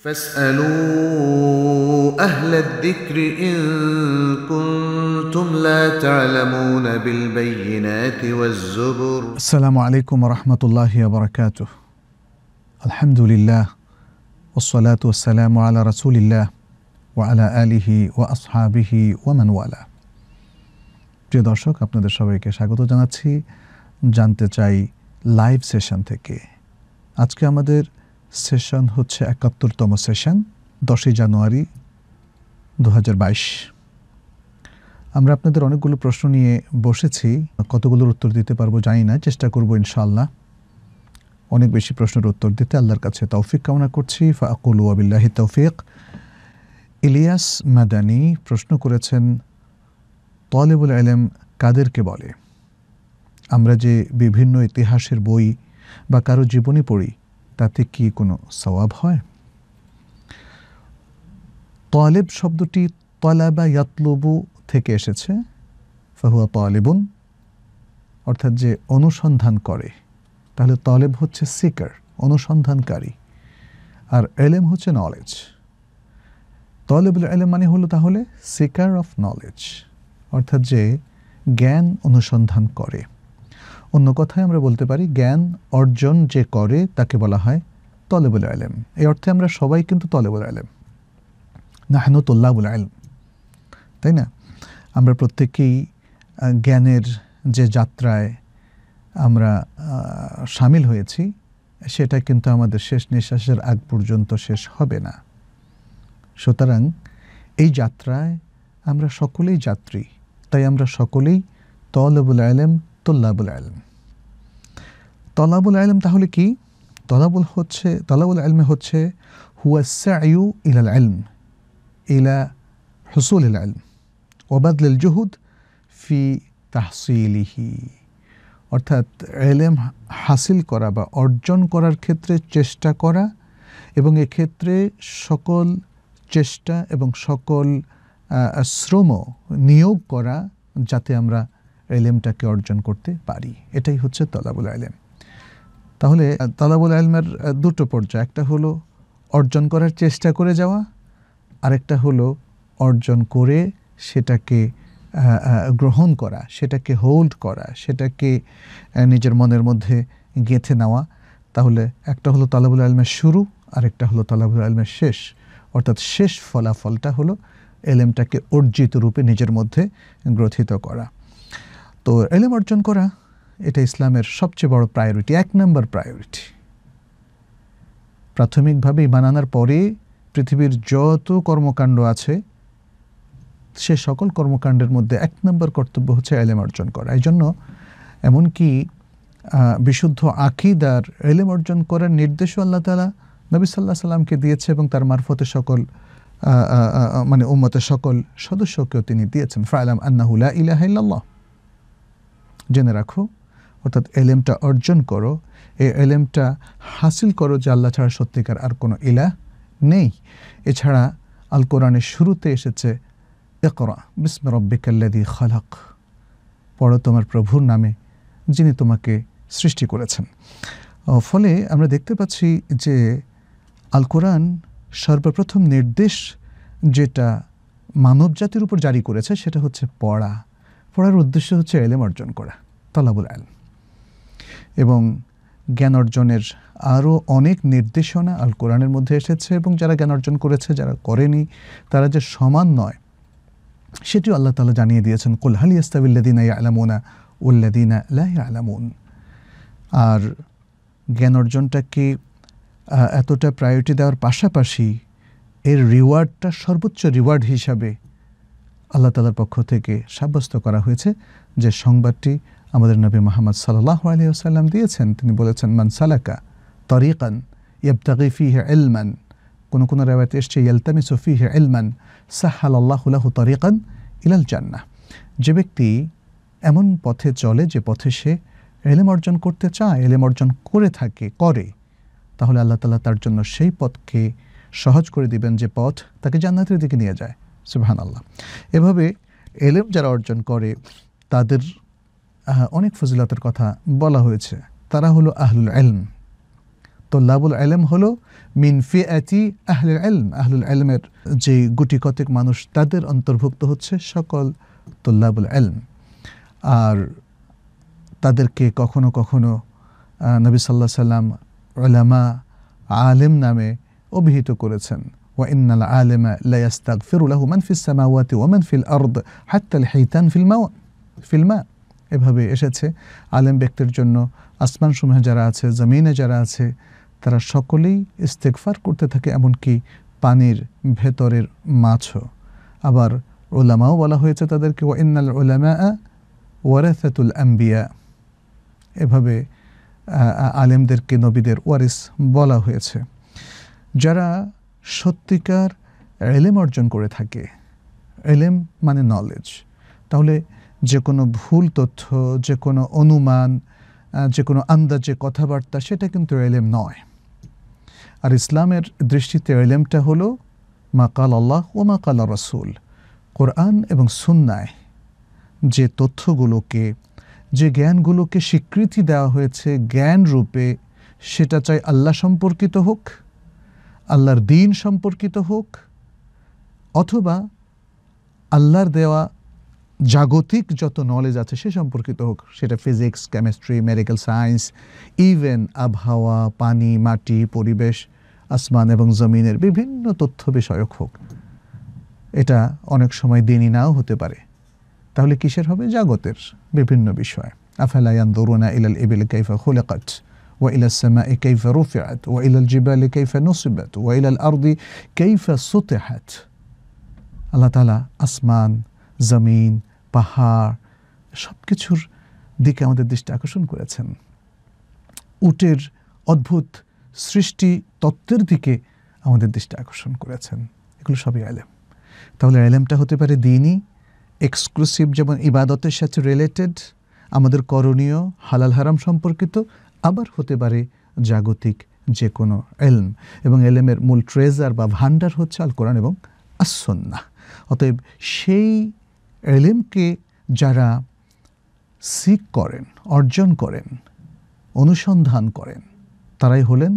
فاسألوا أهل الذكر إن كنتم لا تعلمون بالبينات والزبر السلام عليكم ورحمة الله وبركاته الحمد لله والصلاة والسلام على رسول الله وعلى آله وأصحابه ومن والاه প্রিয় দর্শক আপনাদের সবাইকে স্বাগত জানাচ্ছি জানতে চাই লাইভ সেশন থেকে আজকে আমাদের সেশন হচ্ছে একাত্তরতম সেশন দশই জানুয়ারি দু আমরা আপনাদের অনেকগুলো প্রশ্ন নিয়ে বসেছি কতগুলোর উত্তর দিতে পারবো জানি না চেষ্টা করবো ইনশাল্লাহ অনেক বেশি প্রশ্নের উত্তর দিতে আল্লাহর কাছে তৌফিক কামনা করছি ফাকুল আবিল্লাহি তৌফিক ইলিয়াস মাদানি প্রশ্ন করেছেন তলেবুল আলম কাদেরকে বলে আমরা যে বিভিন্ন ইতিহাসের বই বা কারো জীবনী পড়ি তাতে কি কোনো সওয়াব হয় তলেব শব্দটি তলাবা ইয়াতলবু থেকে এসেছে ফাহুয়া তলেবন অর্থাৎ যে অনুসন্ধান করে তাহলে তলেব হচ্ছে সিকার অনুসন্ধানকারী আর এলেম হচ্ছে নলেজ তলেবুল এলেম মানে হলো তাহলে সিকার অফ নলেজ অর্থাৎ যে জ্ঞান অনুসন্ধান করে অন্য কথায় আমরা বলতে পারি জ্ঞান অর্জন যে করে তাকে বলা হয় তলেবুল আলেম এই অর্থে আমরা সবাই কিন্তু তলেবুল আলেম নাহনু তোল্লাবুল আলম তাই না আমরা প্রত্যেকেই জ্ঞানের যে যাত্রায় আমরা সামিল হয়েছি সেটা কিন্তু আমাদের শেষ নিঃশ্বাসের আগ পর্যন্ত শেষ হবে না সুতরাং এই যাত্রায় আমরা সকলেই যাত্রী তাই আমরা সকলেই তলেবুল আলেম তল্লাবুল আলম তলাবুল আলম তাহলে কি তলাবুল হচ্ছে তলাবুল আলমে হচ্ছে হুয়াসু সায়ু ইলাল আলম ইলা হুসুল ইল আলম ওবাদল জহুদ ফি তাহসিলিহি অর্থাৎ এলেম হাসিল করা বা অর্জন করার ক্ষেত্রে চেষ্টা করা এবং এক্ষেত্রে সকল চেষ্টা এবং সকল শ্রম নিয়োগ করা যাতে আমরা এলেমটাকে অর্জন করতে পারি এটাই হচ্ছে তলাবুল আলেম তাহলে তলাবুল আলমের দুটো পর্যায় একটা হলো অর্জন করার চেষ্টা করে যাওয়া আরেকটা হলো অর্জন করে সেটাকে গ্রহণ করা সেটাকে হোল্ড করা সেটাকে নিজের মনের মধ্যে গেঁথে নেওয়া তাহলে একটা হলো তলাবুল আলমের শুরু আরেকটা হলো তলাবুল আলমের শেষ অর্থাৎ শেষ ফলাফলটা হলো এলেমটাকে অর্জিত রূপে নিজের মধ্যে গ্রথিত করা তো এলেম অর্জন করা এটা ইসলামের সবচেয়ে বড় প্রায়োরিটি এক নম্বর প্রায়োরিটি প্রাথমিকভাবে ইমান আনার পরে পৃথিবীর যত কর্মকাণ্ড আছে সে সকল কর্মকাণ্ডের মধ্যে এক নম্বর কর্তব্য হচ্ছে এলেম অর্জন করা এই জন্য এমনকি বিশুদ্ধ আকিদার এলেম অর্জন করার নির্দেশও আল্লাহ তালা নবী সাল্লাহ সাল্লামকে দিয়েছে এবং তার মারফতে সকল মানে উম্মতের সকল সদস্যকেও তিনি দিয়েছেন ফায়লাম আন্নাহুল্লাহ ইলাহ জেনে রাখো অর্থাৎ এলেমটা অর্জন করো এই এলেমটা হাসিল করো যে আল্লাহ ছাড়া সত্যিকার আর কোনো ইলা নেই এছাড়া আল কোরআনের শুরুতে এসেছে একরা বিস্ম রব্বিকাল্লাদি খালাক পড়ো তোমার প্রভুর নামে যিনি তোমাকে সৃষ্টি করেছেন ফলে আমরা দেখতে পাচ্ছি যে আল কোরআন সর্বপ্রথম নির্দেশ যেটা মানব জাতির উপর জারি করেছে সেটা হচ্ছে পড়া পড়ার উদ্দেশ্য হচ্ছে এলেম অর্জন করা তলাবুল আল এবং জ্ঞান অর্জনের আরও অনেক নির্দেশনা আল কোরআনের মধ্যে এসেছে এবং যারা জ্ঞান অর্জন করেছে যারা করেনি তারা যে সমান নয় সেটিও আল্লাহ তালা জানিয়ে দিয়েছেন কোলহালি ইস্তাবিল্লাদিনা আলামুনা উল্লাদিনা আল্লাহ আলামুন আর জ্ঞান অর্জনটাকে এতটা প্রায়োরিটি দেওয়ার পাশাপাশি এর রিওয়ার্ডটা সর্বোচ্চ রিওয়ার্ড হিসাবে আল্লাহ তালার পক্ষ থেকে সাব্যস্ত করা হয়েছে যে সংবাদটি আমাদের নবী মোহাম্মদ সাল্লাহ আসাল্লাম দিয়েছেন তিনি বলেছেন মানসালাকা তরিকান ফি হে এলমান কোনো কোনো রেওয়ায়তে এসছে ইয়ালতামি সফি হে এলমান সাহাল আল্লাহুল্লাহ তরিকান ইলাল জান্না যে ব্যক্তি এমন পথে চলে যে পথে সে এলেম অর্জন করতে চায় এলেম অর্জন করে থাকে করে তাহলে আল্লাহ তালা তার জন্য সেই পথকে সহজ করে দিবেন যে পথ তাকে জান্নাতের দিকে নিয়ে যায় সুবহান এভাবে এলেম যারা অর্জন করে তাদের অনেক ফজিলতের কথা বলা হয়েছে তারা হলো আহলুল এলম তো লাবুল এলম হলো মিন ফিয়াতি আহলুল এলম আহলুল এলমের যে গুটি কতক মানুষ তাদের অন্তর্ভুক্ত হচ্ছে সকল তোল্লাবুল এলম আর তাদেরকে কখনো কখনো নবী সাল্লাহ সাল্লাম আলামা আলেম নামে অভিহিত করেছেন وإن العالم لا يستغفر له من في السماوات ومن في الأرض حتى الحيتان في الماء في الماء এভাবে এসেছে আলেম ব্যক্তির জন্য আসমান আসমানসমূহ যারা আছে জমিনে যারা আছে তারা সকলেই ইস্তেকফার করতে থাকে এমনকি পানির ভেতরের মাছও আবার ওলামাও বলা হয়েছে তাদেরকে ওয়াইনাল ওলামা ওয়ারাসাতুল আম্বিয়া এভাবে আলেমদেরকে নবীদের ওয়ারিস বলা হয়েছে যারা সত্যিকার এলেম অর্জন করে থাকে এলেম মানে নলেজ তাহলে যে কোনো ভুল তথ্য যে কোনো অনুমান যে কোনো আন্দাজে কথাবার্তা সেটা কিন্তু এলেম নয় আর ইসলামের দৃষ্টিতে এলেমটা হলো মাকাল আল্লাহ ও মাকাল রসুল কোরআন এবং সুন্নায় যে তথ্যগুলোকে যে জ্ঞানগুলোকে স্বীকৃতি দেওয়া হয়েছে জ্ঞান রূপে সেটা চাই আল্লাহ সম্পর্কিত হোক আল্লাহর দিন সম্পর্কিত হোক অথবা আল্লাহর দেওয়া জাগতিক যত নলেজ আছে সে সম্পর্কিত হোক সেটা physics chemistry medical science even আবহাওয়া পানি মাটি পরিবেশ আসমান এবং জমিনের বিভিন্ন তথ্য বিষয়ক হোক এটা অনেক সময় দিনই নাও হতে পারে তাহলে কিসের হবে জাগতের বিভিন্ন বিষয় আফেলায়ান দরুনা ইলাল ইবিল কাইফা খুলেকাট وإلى السماء كيف رفعت وإلى الجبال كيف نصبت وإلى الأرض كيف سطحت আল্লাহ তালা আসমান জমিন পাহাড় সব কিছুর দিকে আমাদের দৃষ্টি আকর্ষণ করেছেন উটের অদ্ভুত সৃষ্টি তত্ত্বের দিকে আমাদের দৃষ্টি আকর্ষণ করেছেন এগুলো সবই আলেম তাহলে আলেমটা হতে পারে দিনই এক্সক্লুসিভ যেমন ইবাদতের সাথে রিলেটেড আমাদের করণীয় হালাল হারাম সম্পর্কিত আবার হতে পারে জাগতিক যে কোনো এলম এবং এলেমের মূল ট্রেজার বা ভান্ডার হচ্ছে আল কোরআন এবং আসন্না অতএব সেই এলেমকে যারা সিক করেন অর্জন করেন অনুসন্ধান করেন তারাই হলেন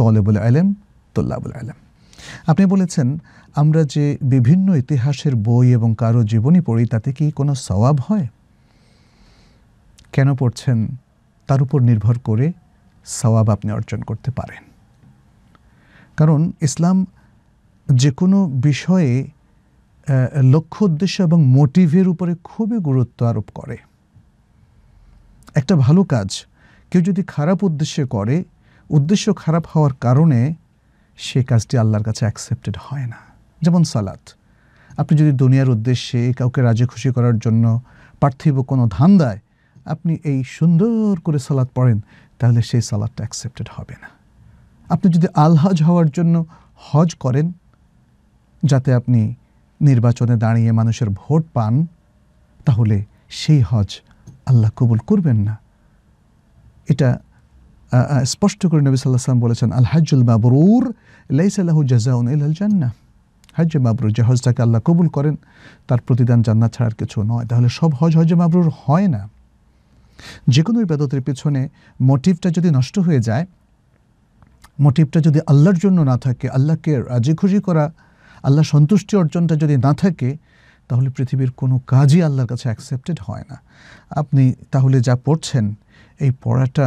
তলেবুল আলেম তোল্লাবুল আলেম আপনি বলেছেন আমরা যে বিভিন্ন ইতিহাসের বই এবং কারো জীবনী পড়ি তাতে কি কোনো সওয়াব হয় কেন পড়ছেন তার উপর নির্ভর করে সওয়াব আপনি অর্জন করতে পারেন কারণ ইসলাম যে কোনো বিষয়ে লক্ষ্য উদ্দেশ্য এবং মোটিভের উপরে খুবই গুরুত্ব আরোপ করে একটা ভালো কাজ কেউ যদি খারাপ উদ্দেশ্যে করে উদ্দেশ্য খারাপ হওয়ার কারণে সে কাজটি আল্লাহর কাছে অ্যাকসেপ্টেড হয় না যেমন সালাত আপনি যদি দুনিয়ার উদ্দেশ্যে কাউকে রাজি খুশি করার জন্য পার্থিব কোনো ধান্দায় আপনি এই সুন্দর করে সালাদ পড়েন তাহলে সেই সালাদটা অ্যাকসেপ্টেড হবে না আপনি যদি আলহাজ হওয়ার জন্য হজ করেন যাতে আপনি নির্বাচনে দাঁড়িয়ে মানুষের ভোট পান তাহলে সেই হজ আল্লাহ কবুল করবেন না এটা স্পষ্ট করে নবী সাল্লাম বলেছেন আল হাজুল মাবরুর লাইসাল্লাহু জাজাউন এল আল জান্না হজে মাবরুর যে হজটাকে আল্লাহ কবুল করেন তার প্রতিদান জান্নাত ছাড়ার কিছু নয় তাহলে সব হজ হজে মাবরুর হয় না যে কোনো ইবাদতের পেছনে মোটিভটা যদি নষ্ট হয়ে যায় মোটিভটা যদি আল্লাহর জন্য না থাকে আল্লাহকে রাজি খুশি করা আল্লাহ সন্তুষ্টি অর্জনটা যদি না থাকে তাহলে পৃথিবীর কোনো কাজই আল্লাহর কাছে অ্যাকসেপ্টেড হয় না আপনি তাহলে যা পড়ছেন এই পড়াটা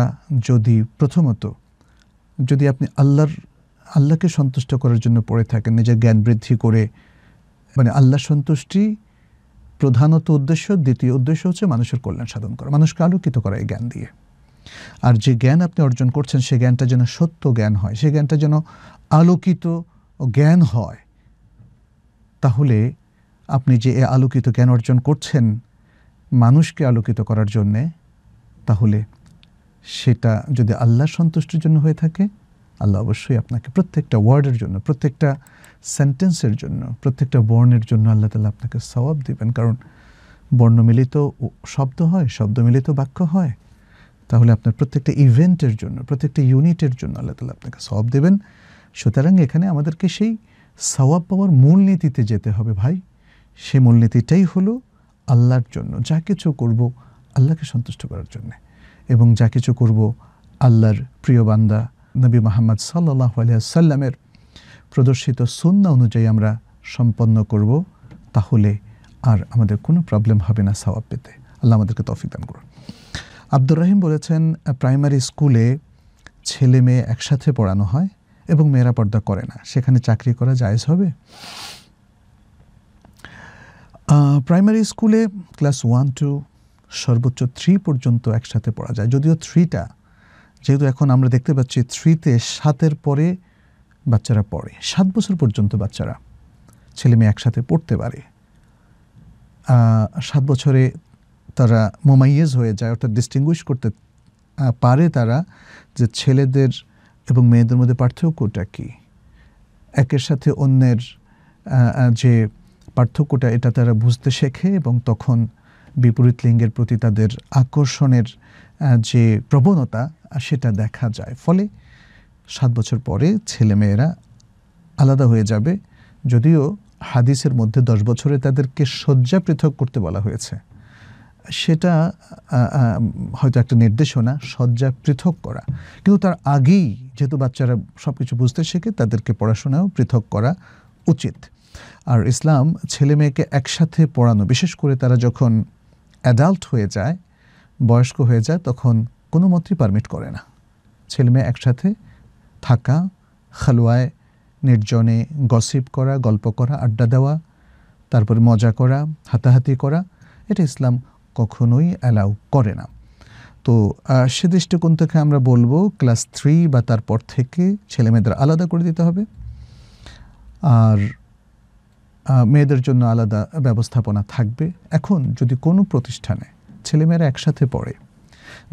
যদি প্রথমত যদি আপনি আল্লাহর আল্লাহকে সন্তুষ্ট করার জন্য পড়ে থাকেন নিজের জ্ঞান বৃদ্ধি করে মানে আল্লাহ সন্তুষ্টি প্রধানত উদ্দেশ্য দ্বিতীয় উদ্দেশ্য হচ্ছে মানুষের কল্যাণ সাধন করা মানুষকে আলোকিত করা এই জ্ঞান দিয়ে আর যে জ্ঞান আপনি অর্জন করছেন সে জ্ঞানটা যেন সত্য জ্ঞান হয় সে জ্ঞানটা যেন আলোকিত জ্ঞান হয় তাহলে আপনি যে এ আলোকিত জ্ঞান অর্জন করছেন মানুষকে আলোকিত করার জন্যে তাহলে সেটা যদি আল্লাহ সন্তুষ্টির জন্য হয়ে থাকে আল্লাহ অবশ্যই আপনাকে প্রত্যেকটা ওয়ার্ডের জন্য প্রত্যেকটা সেন্টেন্সের জন্য প্রত্যেকটা বর্ণের জন্য আল্লাহ তালা আপনাকে সওয়াব দিবেন কারণ বর্ণ মিলিত শব্দ হয় শব্দ মিলিত বাক্য হয় তাহলে আপনার প্রত্যেকটা ইভেন্টের জন্য প্রত্যেকটা ইউনিটের জন্য আল্লাহ তালা আপনাকে সওয়াব দেবেন সুতরাং এখানে আমাদেরকে সেই সওয়াব পাওয়ার মূলনীতিতে যেতে হবে ভাই সেই মূলনীতিটাই হলো আল্লাহর জন্য যা কিছু করব আল্লাহকে সন্তুষ্ট করার জন্য এবং যা কিছু করব আল্লাহর প্রিয় বান্দা নবী মোহাম্মদ সাল্লাহ আলিয়া সাল্লামের প্রদর্শিত সুন্না অনুযায়ী আমরা সম্পন্ন করব তাহলে আর আমাদের কোনো প্রবলেম হবে না সওয়াব পেতে আল্লাহ আমাদেরকে তফিক দান করুন আব্দুর রাহিম বলেছেন প্রাইমারি স্কুলে ছেলে মেয়ে একসাথে পড়ানো হয় এবং মেয়েরা পর্দা করে না সেখানে চাকরি করা জায়জ হবে প্রাইমারি স্কুলে ক্লাস ওয়ান টু সর্বোচ্চ থ্রি পর্যন্ত একসাথে পড়া যায় যদিও থ্রিটা যেহেতু এখন আমরা দেখতে পাচ্ছি থ্রিতে সাতের পরে বাচ্চারা পড়ে সাত বছর পর্যন্ত বাচ্চারা ছেলে মেয়ে একসাথে পড়তে পারে সাত বছরে তারা মোমাইয়েজ হয়ে যায় অর্থাৎ ডিস্টিংগুইশ করতে পারে তারা যে ছেলেদের এবং মেয়েদের মধ্যে পার্থক্যটা কী একের সাথে অন্যের যে পার্থক্যটা এটা তারা বুঝতে শেখে এবং তখন বিপরীত লিঙ্গের প্রতি তাদের আকর্ষণের যে প্রবণতা সেটা দেখা যায় ফলে সাত বছর পরে ছেলে মেয়েরা আলাদা হয়ে যাবে যদিও হাদিসের মধ্যে দশ বছরে তাদেরকে শয্যা পৃথক করতে বলা হয়েছে সেটা হয়তো একটা নির্দেশনা শয্যা পৃথক করা কিন্তু তার আগেই যেহেতু বাচ্চারা সব কিছু বুঝতে শেখে তাদেরকে পড়াশোনাও পৃথক করা উচিত আর ইসলাম ছেলে মেয়েকে একসাথে পড়ানো বিশেষ করে তারা যখন অ্যাডাল্ট হয়ে যায় বয়স্ক হয়ে যায় তখন কোনো মতেই পারমিট করে না ছেলে মেয়ে একসাথে থাকা খালোয়ায় নির্জনে গসিপ করা গল্প করা আড্ডা দেওয়া তারপর মজা করা হাতাহাতি করা এটা ইসলাম কখনোই অ্যালাউ করে না তো সে দৃষ্টিকোণ থেকে আমরা বলবো ক্লাস থ্রি বা তারপর থেকে ছেলেমেয়েদের আলাদা করে দিতে হবে আর মেয়েদের জন্য আলাদা ব্যবস্থাপনা থাকবে এখন যদি কোনো প্রতিষ্ঠানে ছেলেমেয়েরা একসাথে পড়ে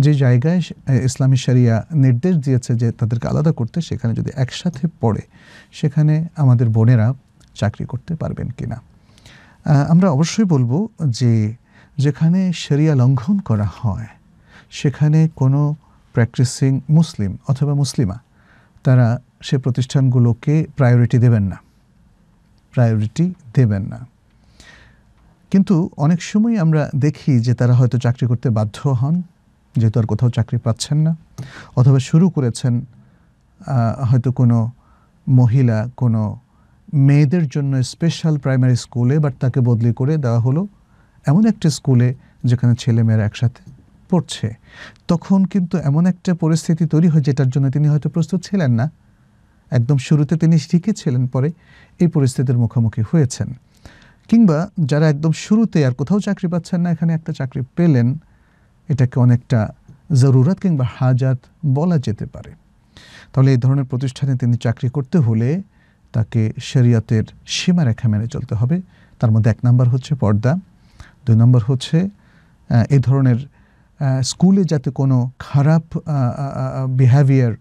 যে জায়গায় ইসলামী শরিয়া নির্দেশ দিয়েছে যে তাদেরকে আলাদা করতে সেখানে যদি একসাথে পড়ে সেখানে আমাদের বোনেরা চাকরি করতে পারবেন কি না আমরা অবশ্যই বলবো যে যেখানে শরিয়া লঙ্ঘন করা হয় সেখানে কোনো প্র্যাকটিসিং মুসলিম অথবা মুসলিমা তারা সে প্রতিষ্ঠানগুলোকে প্রায়োরিটি দেবেন না প্রায়োরিটি দেবেন না কিন্তু অনেক সময় আমরা দেখি যে তারা হয়তো চাকরি করতে বাধ্য হন যেহেতু আর কোথাও চাকরি পাচ্ছেন না অথবা শুরু করেছেন হয়তো কোনো মহিলা কোনো মেয়েদের জন্য স্পেশাল প্রাইমারি স্কুলে বাট তাকে বদলি করে দেওয়া হলো এমন একটা স্কুলে যেখানে ছেলেমেয়েরা একসাথে পড়ছে তখন কিন্তু এমন একটা পরিস্থিতি তৈরি হয় যেটার জন্য তিনি হয়তো প্রস্তুত ছিলেন না একদম শুরুতে তিনি ঠিকই ছিলেন পরে এই পরিস্থিতির মুখোমুখি হয়েছেন কিংবা যারা একদম শুরুতে আর কোথাও চাকরি পাচ্ছেন না এখানে একটা চাকরি পেলেন এটাকে অনেকটা জরুরত কিংবা হাজাত বলা যেতে পারে তাহলে এই ধরনের প্রতিষ্ঠানে তিনি চাকরি করতে হলে তাকে শরিয়তের সীমারেখা মেনে চলতে হবে তার মধ্যে এক নম্বর হচ্ছে পর্দা দুই নম্বর হচ্ছে এই ধরনের স্কুলে যাতে কোনো খারাপ বিহেভিয়ার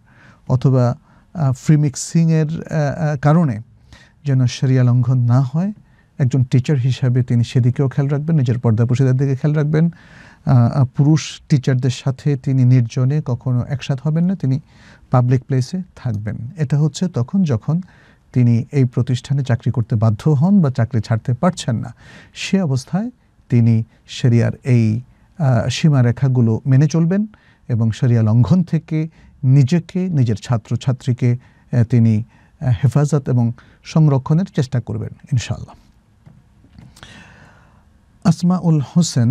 অথবা ফ্রি মিক্সিংয়ের কারণে যেন সেরিয়া লঙ্ঘন না হয় একজন টিচার হিসাবে তিনি সেদিকেও খেয়াল রাখবেন নিজের পর্দা পোশাদের দিকে খেয়াল রাখবেন পুরুষ টিচারদের সাথে তিনি নির্জনে কখনো একসাথ হবেন না তিনি পাবলিক প্লেসে থাকবেন এটা হচ্ছে তখন যখন তিনি এই প্রতিষ্ঠানে চাকরি করতে বাধ্য হন বা চাকরি ছাড়তে পারছেন না সে অবস্থায় তিনি সেরিয়ার এই সীমারেখাগুলো মেনে চলবেন এবং সেরিয়া লঙ্ঘন থেকে নিজেকে নিজের ছাত্র ছাত্রীকে তিনি হেফাজত এবং সংরক্ষণের চেষ্টা করবেন ইনশাল্লাহ আসমাউল হোসেন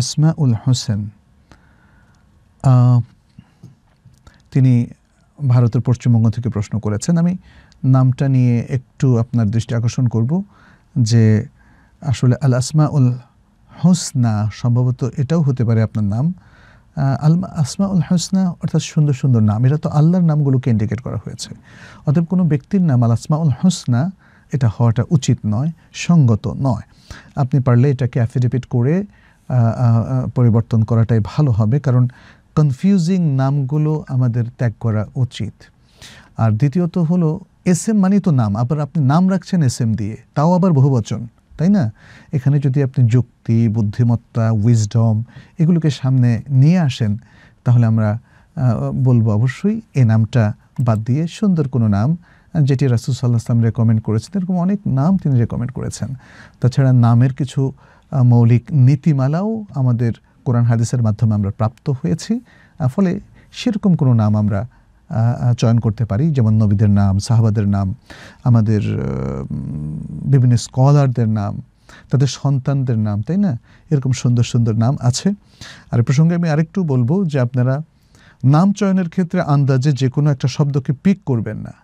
আসমাউল হোসেন তিনি ভারতের পশ্চিমবঙ্গ থেকে প্রশ্ন করেছেন আমি নামটা নিয়ে একটু আপনার দৃষ্টি আকর্ষণ করব যে আসলে আল আসমাউল হোসনা সম্ভবত এটাও হতে পারে আপনার নাম আল আসমাউল হোসনা অর্থাৎ সুন্দর সুন্দর নাম এটা তো আল্লাহর নামগুলোকে ইন্ডিকেট করা হয়েছে অতএব কোনো ব্যক্তির নাম আল আসমাউল হোসনা এটা হওয়াটা উচিত নয় সঙ্গত নয় আপনি পারলে এটাকে অ্যাফিডেভিট করে পরিবর্তন করাটাই ভালো হবে কারণ কনফিউজিং নামগুলো আমাদের ত্যাগ করা উচিত আর দ্বিতীয়ত হলো এস এম মানে তো নাম আবার আপনি নাম রাখছেন এস এম দিয়ে তাও আবার বহুবচন তাই না এখানে যদি আপনি যুক্তি বুদ্ধিমত্তা উইজডম এগুলোকে সামনে নিয়ে আসেন তাহলে আমরা বলবো অবশ্যই এ নামটা বাদ দিয়ে সুন্দর কোনো নাম যেটি রাসুল সাল্লাহ আসলাম রেকমেন্ড করেছেন এরকম অনেক নাম তিনি রেকমেন্ড করেছেন তাছাড়া নামের কিছু মৌলিক নীতিমালাও আমাদের কোরআন হাদিসের মাধ্যমে আমরা প্রাপ্ত হয়েছি ফলে সেরকম কোনো নাম আমরা চয়ন করতে পারি যেমন নবীদের নাম সাহাবাদের নাম আমাদের বিভিন্ন স্কলারদের নাম তাদের সন্তানদের নাম তাই না এরকম সুন্দর সুন্দর নাম আছে আর প্রসঙ্গে আমি আরেকটু বলবো যে আপনারা নাম চয়নের ক্ষেত্রে আন্দাজে যে কোনো একটা শব্দকে পিক করবেন না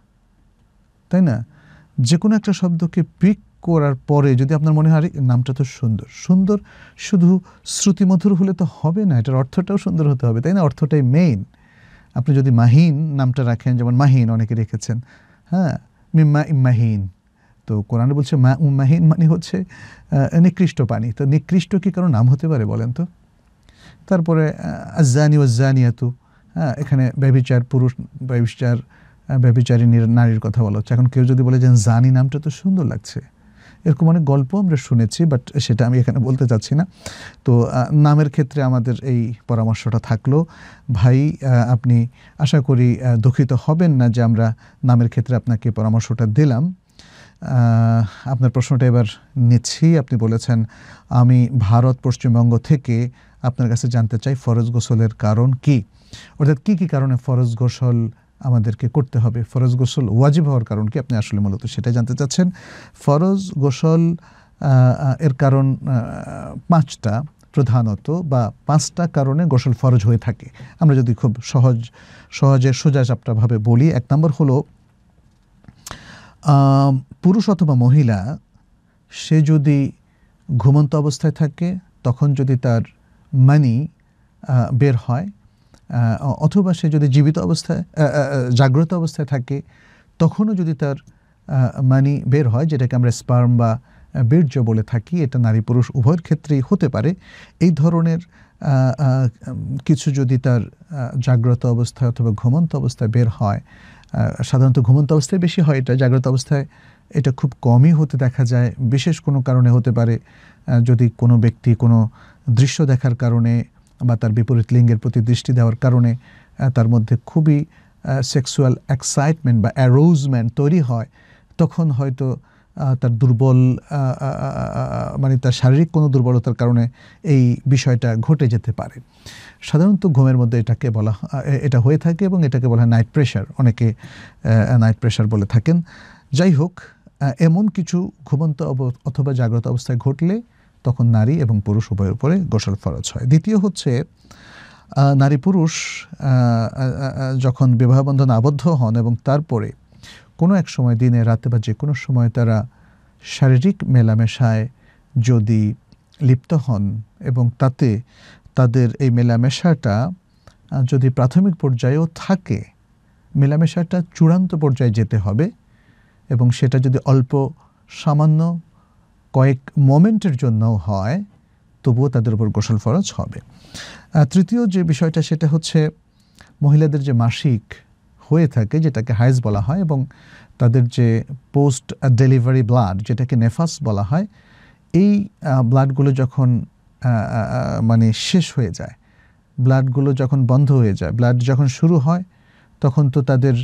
তাই না যে কোনো একটা শব্দকে পিক করার পরে যদি আপনার মনে হয় নামটা তো সুন্দর সুন্দর শুধু শ্রুতিমধুর হলে তো হবে না এটার অর্থটাও সুন্দর হতে হবে তাই না অর্থটাই মেইন আপনি যদি মাহিন নামটা রাখেন যেমন মাহিন অনেকে রেখেছেন হ্যাঁ মিম্মা ইম্মাহিন তো কোরআনে বলছে মা উম্মাহিন মানে হচ্ছে নিকৃষ্ট পানি তো নিকৃষ্ট কি কারো নাম হতে পারে বলেন তো তারপরে আজানি ওজানিয়াতু হ্যাঁ এখানে ব্যবিচার পুরুষ ব্যবিচার ব্যবিচারী নারীর কথা বলা হচ্ছে এখন কেউ যদি বলে যে জানি নামটা তো সুন্দর লাগছে এরকম অনেক গল্প আমরা শুনেছি বাট সেটা আমি এখানে বলতে চাচ্ছি না তো নামের ক্ষেত্রে আমাদের এই পরামর্শটা থাকলো ভাই আপনি আশা করি দুঃখিত হবেন না যে আমরা নামের ক্ষেত্রে আপনাকে পরামর্শটা দিলাম আপনার প্রশ্নটা এবার নিচ্ছি আপনি বলেছেন আমি ভারত পশ্চিমবঙ্গ থেকে আপনার কাছে জানতে চাই ফরজ গোসলের কারণ কি অর্থাৎ কি কি কারণে ফরজ গোসল আমাদেরকে করতে হবে ফরজ গোসল ওয়াজিব হওয়ার কারণ কি আপনি আসলে মূলত সেটাই জানতে চাচ্ছেন ফরজ গোসল এর কারণ পাঁচটা প্রধানত বা পাঁচটা কারণে গোসল ফরজ হয়ে থাকে আমরা যদি খুব সহজ সহজে সোজাচাপটাভাবে বলি এক নম্বর হলো পুরুষ অথবা মহিলা সে যদি ঘুমন্ত অবস্থায় থাকে তখন যদি তার মানি বের হয় অথবা সে যদি জীবিত অবস্থায় জাগ্রত অবস্থায় থাকে তখনও যদি তার মানি বের হয় যেটাকে আমরা স্পার্ম বা বীর্য বলে থাকি এটা নারী পুরুষ উভয়ের ক্ষেত্রেই হতে পারে এই ধরনের কিছু যদি তার জাগ্রত অবস্থায় অথবা ঘুমন্ত অবস্থায় বের হয় সাধারণত ঘুমন্ত অবস্থায় বেশি হয় এটা জাগ্রত অবস্থায় এটা খুব কমই হতে দেখা যায় বিশেষ কোনো কারণে হতে পারে যদি কোনো ব্যক্তি কোনো দৃশ্য দেখার কারণে বা তার বিপরীত লিঙ্গের প্রতি দৃষ্টি দেওয়ার কারণে তার মধ্যে খুবই সেক্সুয়াল এক্সাইটমেন্ট বা অ্যারোজমেন্ট তৈরি হয় তখন হয়তো তার দুর্বল মানে তার শারীরিক কোনো দুর্বলতার কারণে এই বিষয়টা ঘটে যেতে পারে সাধারণত ঘুমের মধ্যে এটাকে বলা এটা হয়ে থাকে এবং এটাকে বলা হয় নাইট প্রেশার অনেকে নাইট প্রেশার বলে থাকেন যাই হোক এমন কিছু ঘুমন্ত অথবা জাগ্রত অবস্থায় ঘটলে তখন নারী এবং পুরুষ উভয়ের উপরে গোসল ফরজ হয় দ্বিতীয় হচ্ছে নারী পুরুষ যখন বিবাহবন্ধন আবদ্ধ হন এবং তারপরে কোনো এক সময় দিনে রাতে বা যে কোনো সময় তারা শারীরিক মেলামেশায় যদি লিপ্ত হন এবং তাতে তাদের এই মেলামেশাটা যদি প্রাথমিক পর্যায়েও থাকে মেলামেশাটা চূড়ান্ত পর্যায়ে যেতে হবে এবং সেটা যদি অল্প সামান্য কয়েক মোমেন্টের জন্যও হয় তবুও তাদের উপর গোসল ফরজ হবে তৃতীয় যে বিষয়টা সেটা হচ্ছে মহিলাদের যে মাসিক হয়ে থাকে যেটাকে হাইজ বলা হয় এবং তাদের যে পোস্ট ডেলিভারি ব্লাড যেটাকে নেফাস বলা হয় এই ব্লাডগুলো যখন মানে শেষ হয়ে যায় ব্লাডগুলো যখন বন্ধ হয়ে যায় ব্লাড যখন শুরু হয় তখন তো তাদের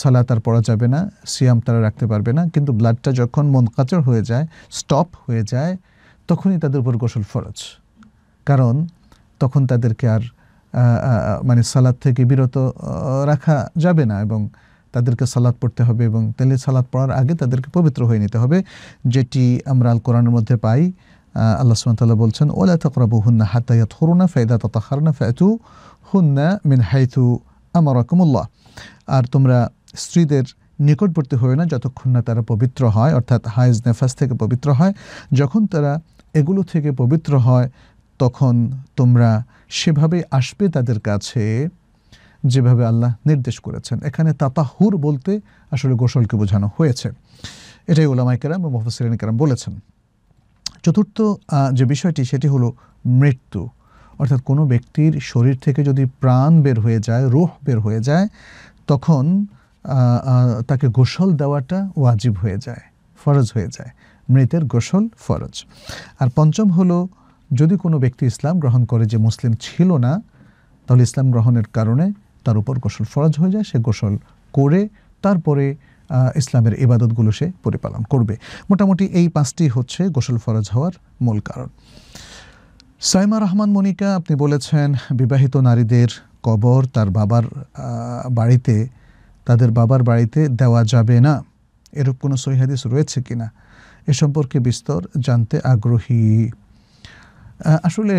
সালা তার পড়া যাবে না সিয়াম তারা রাখতে পারবে না কিন্তু ব্লাডটা যখন মনকাচর হয়ে যায় স্টপ হয়ে যায় তখনই তাদের উপর গোসল ফরজ কারণ তখন তাদেরকে আর মানে সালাদ থেকে বিরত রাখা যাবে না এবং তাদেরকে সালাদ পড়তে হবে এবং তেলে সালাদ পড়ার আগে তাদেরকে পবিত্র হয়ে নিতে হবে যেটি আমরা আল কোরআনের মধ্যে পাই আল্লাহ সুমতাল্লাহ বলছেন ওলা তকরাবু হুন্না হাতায়াত হরুনা ফায়দা ততাহারনা ফায়তু হুন্না মিন হাইথু রকমুল্লাহ আর তোমরা স্ত্রীদের নিকটবর্তী হয়ে না যতক্ষণ না তারা পবিত্র হয় অর্থাৎ হাইজ নেফাস থেকে পবিত্র হয় যখন তারা এগুলো থেকে পবিত্র হয় তখন তোমরা সেভাবে আসবে তাদের কাছে যেভাবে আল্লাহ নির্দেশ করেছেন এখানে তাতাহুর বলতে আসলে গোসলকে বোঝানো হয়েছে এটাই ওলামাইকেরাম ও মোহাফসিরান কেরাম বলেছেন চতুর্থ যে বিষয়টি সেটি হলো মৃত্যু অর্থাৎ কোনো ব্যক্তির শরীর থেকে যদি প্রাণ বের হয়ে যায় রোহ বের হয়ে যায় তখন তাকে গোসল দেওয়াটা ওয়াজিব হয়ে যায় ফরজ হয়ে যায় মৃতের গোসল ফরজ আর পঞ্চম হলো যদি কোনো ব্যক্তি ইসলাম গ্রহণ করে যে মুসলিম ছিল না তাহলে ইসলাম গ্রহণের কারণে তার উপর গোসল ফরজ হয়ে যায় সে গোসল করে তারপরে ইসলামের ইবাদতগুলো সে পরিপালন করবে মোটামুটি এই পাঁচটি হচ্ছে গোসল ফরজ হওয়ার মূল কারণ সাইমা রহমান মনিকা আপনি বলেছেন বিবাহিত নারীদের কবর তার বাবার বাড়িতে তাদের বাবার বাড়িতে দেওয়া যাবে না এরূপ কোনো সহিহাদিস রয়েছে কি না এ সম্পর্কে বিস্তর জানতে আগ্রহী আসলে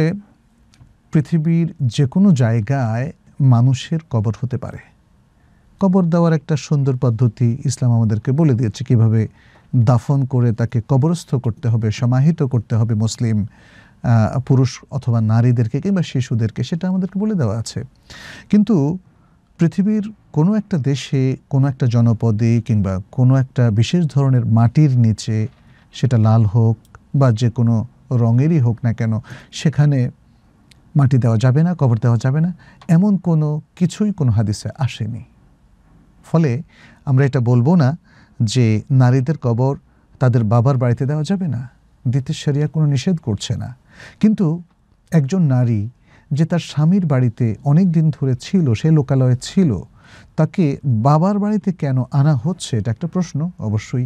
পৃথিবীর যে কোনো জায়গায় মানুষের কবর হতে পারে কবর দেওয়ার একটা সুন্দর পদ্ধতি ইসলাম আমাদেরকে বলে দিয়েছে কিভাবে দাফন করে তাকে কবরস্থ করতে হবে সমাহিত করতে হবে মুসলিম পুরুষ অথবা নারীদেরকে কিংবা শিশুদেরকে সেটা আমাদেরকে বলে দেওয়া আছে কিন্তু পৃথিবীর কোনো একটা দেশে কোনো একটা জনপদে কিংবা কোনো একটা বিশেষ ধরনের মাটির নিচে সেটা লাল হোক বা যে কোনো রঙেরই হোক না কেন সেখানে মাটি দেওয়া যাবে না কবর দেওয়া যাবে না এমন কোনো কিছুই কোনো হাদিসে আসেনি ফলে আমরা এটা বলবো না যে নারীদের কবর তাদের বাবার বাড়িতে দেওয়া যাবে না দিতে সেরিয়া কোনো নিষেধ করছে না কিন্তু একজন নারী যে তার স্বামীর বাড়িতে অনেক দিন ধরে ছিল সে লোকালয়ে ছিল তাকে বাবার বাড়িতে কেন আনা হচ্ছে এটা একটা প্রশ্ন অবশ্যই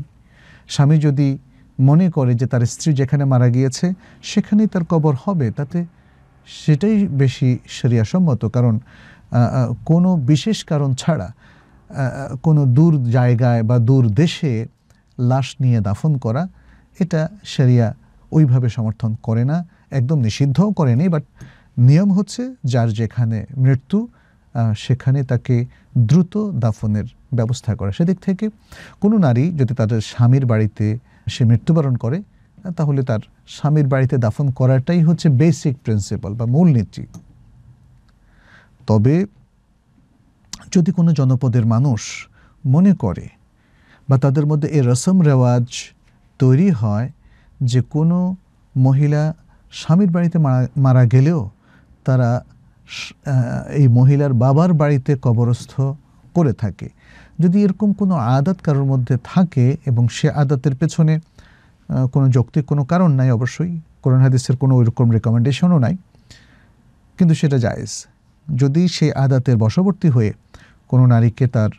স্বামী যদি মনে করে যে তার স্ত্রী যেখানে মারা গিয়েছে সেখানেই তার কবর হবে তাতে সেটাই বেশি সেরিয়াসম্মত কারণ কোনো বিশেষ কারণ ছাড়া কোনো দূর জায়গায় বা দূর দেশে লাশ নিয়ে দাফন করা এটা সেরিয়া ওইভাবে সমর্থন করে না একদম নিষিদ্ধও করেনি বাট নিয়ম হচ্ছে যার যেখানে মৃত্যু সেখানে তাকে দ্রুত দাফনের ব্যবস্থা করা সেদিক থেকে কোনো নারী যদি তাদের স্বামীর বাড়িতে সে মৃত্যুবরণ করে তাহলে তার স্বামীর বাড়িতে দাফন করাটাই হচ্ছে বেসিক প্রিন্সিপাল বা মূলনীতি তবে যদি কোনো জনপদের মানুষ মনে করে বা তাদের মধ্যে এ রসম রেওয়াজ তৈরি হয় যে কোনো মহিলা স্বামীর বাড়িতে মারা মারা গেলেও তারা এই মহিলার বাবার বাড়িতে কবরস্থ করে থাকে যদি এরকম কোনো আদাত কারোর মধ্যে থাকে এবং সে আদাতের পেছনে কোনো যৌক্তিক কোনো কারণ নাই অবশ্যই কোরআন হাদিসের কোনো ওইরকম রেকমেন্ডেশনও নাই কিন্তু সেটা জায়েজ যদি সেই আদাতের বশবর্তী হয়ে কোনো নারীকে তার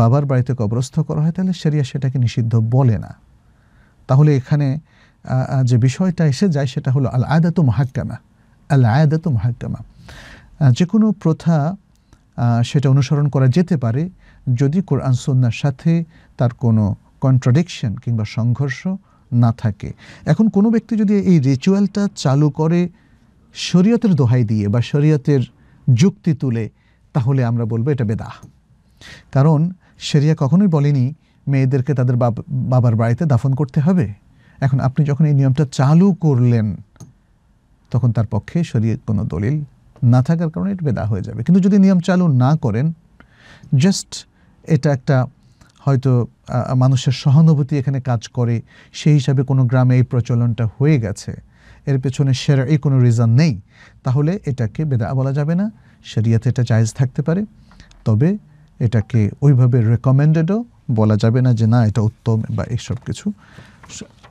বাবার বাড়িতে কবরস্থ করা হয় তাহলে সেরিয়া সেটাকে নিষিদ্ধ বলে না তাহলে এখানে যে বিষয়টা এসে যায় সেটা হলো আল আয়াদাত মহাক্কামা আল আয়াদাত মহাক্কামা যে কোনো প্রথা সেটা অনুসরণ করা যেতে পারে যদি কোরআন সন্ন্যার সাথে তার কোনো কন্ট্রাডিকশন কিংবা সংঘর্ষ না থাকে এখন কোনো ব্যক্তি যদি এই রিচুয়ালটা চালু করে শরীয়তের দোহাই দিয়ে বা শরীয়তের যুক্তি তুলে তাহলে আমরা বলবো এটা বেদা কারণ শেরিয়া কখনোই বলেনি মেয়েদেরকে তাদের বাবার বাড়িতে দাফন করতে হবে এখন আপনি যখন এই নিয়মটা চালু করলেন তখন তার পক্ষে শরীর কোনো দলিল না থাকার কারণে এটা বেদা হয়ে যাবে কিন্তু যদি নিয়ম চালু না করেন জাস্ট এটা একটা হয়তো মানুষের সহানুভূতি এখানে কাজ করে সেই হিসাবে কোনো গ্রামে এই প্রচলনটা হয়ে গেছে এর পেছনে সেরা এই কোনো রিজন নেই তাহলে এটাকে বেদা বলা যাবে না সেরিয়াতে এটা চাইজ থাকতে পারে তবে এটাকে ওইভাবে রেকমেন্ডেডও বলা যাবে না যে না এটা উত্তম বা এইসব কিছু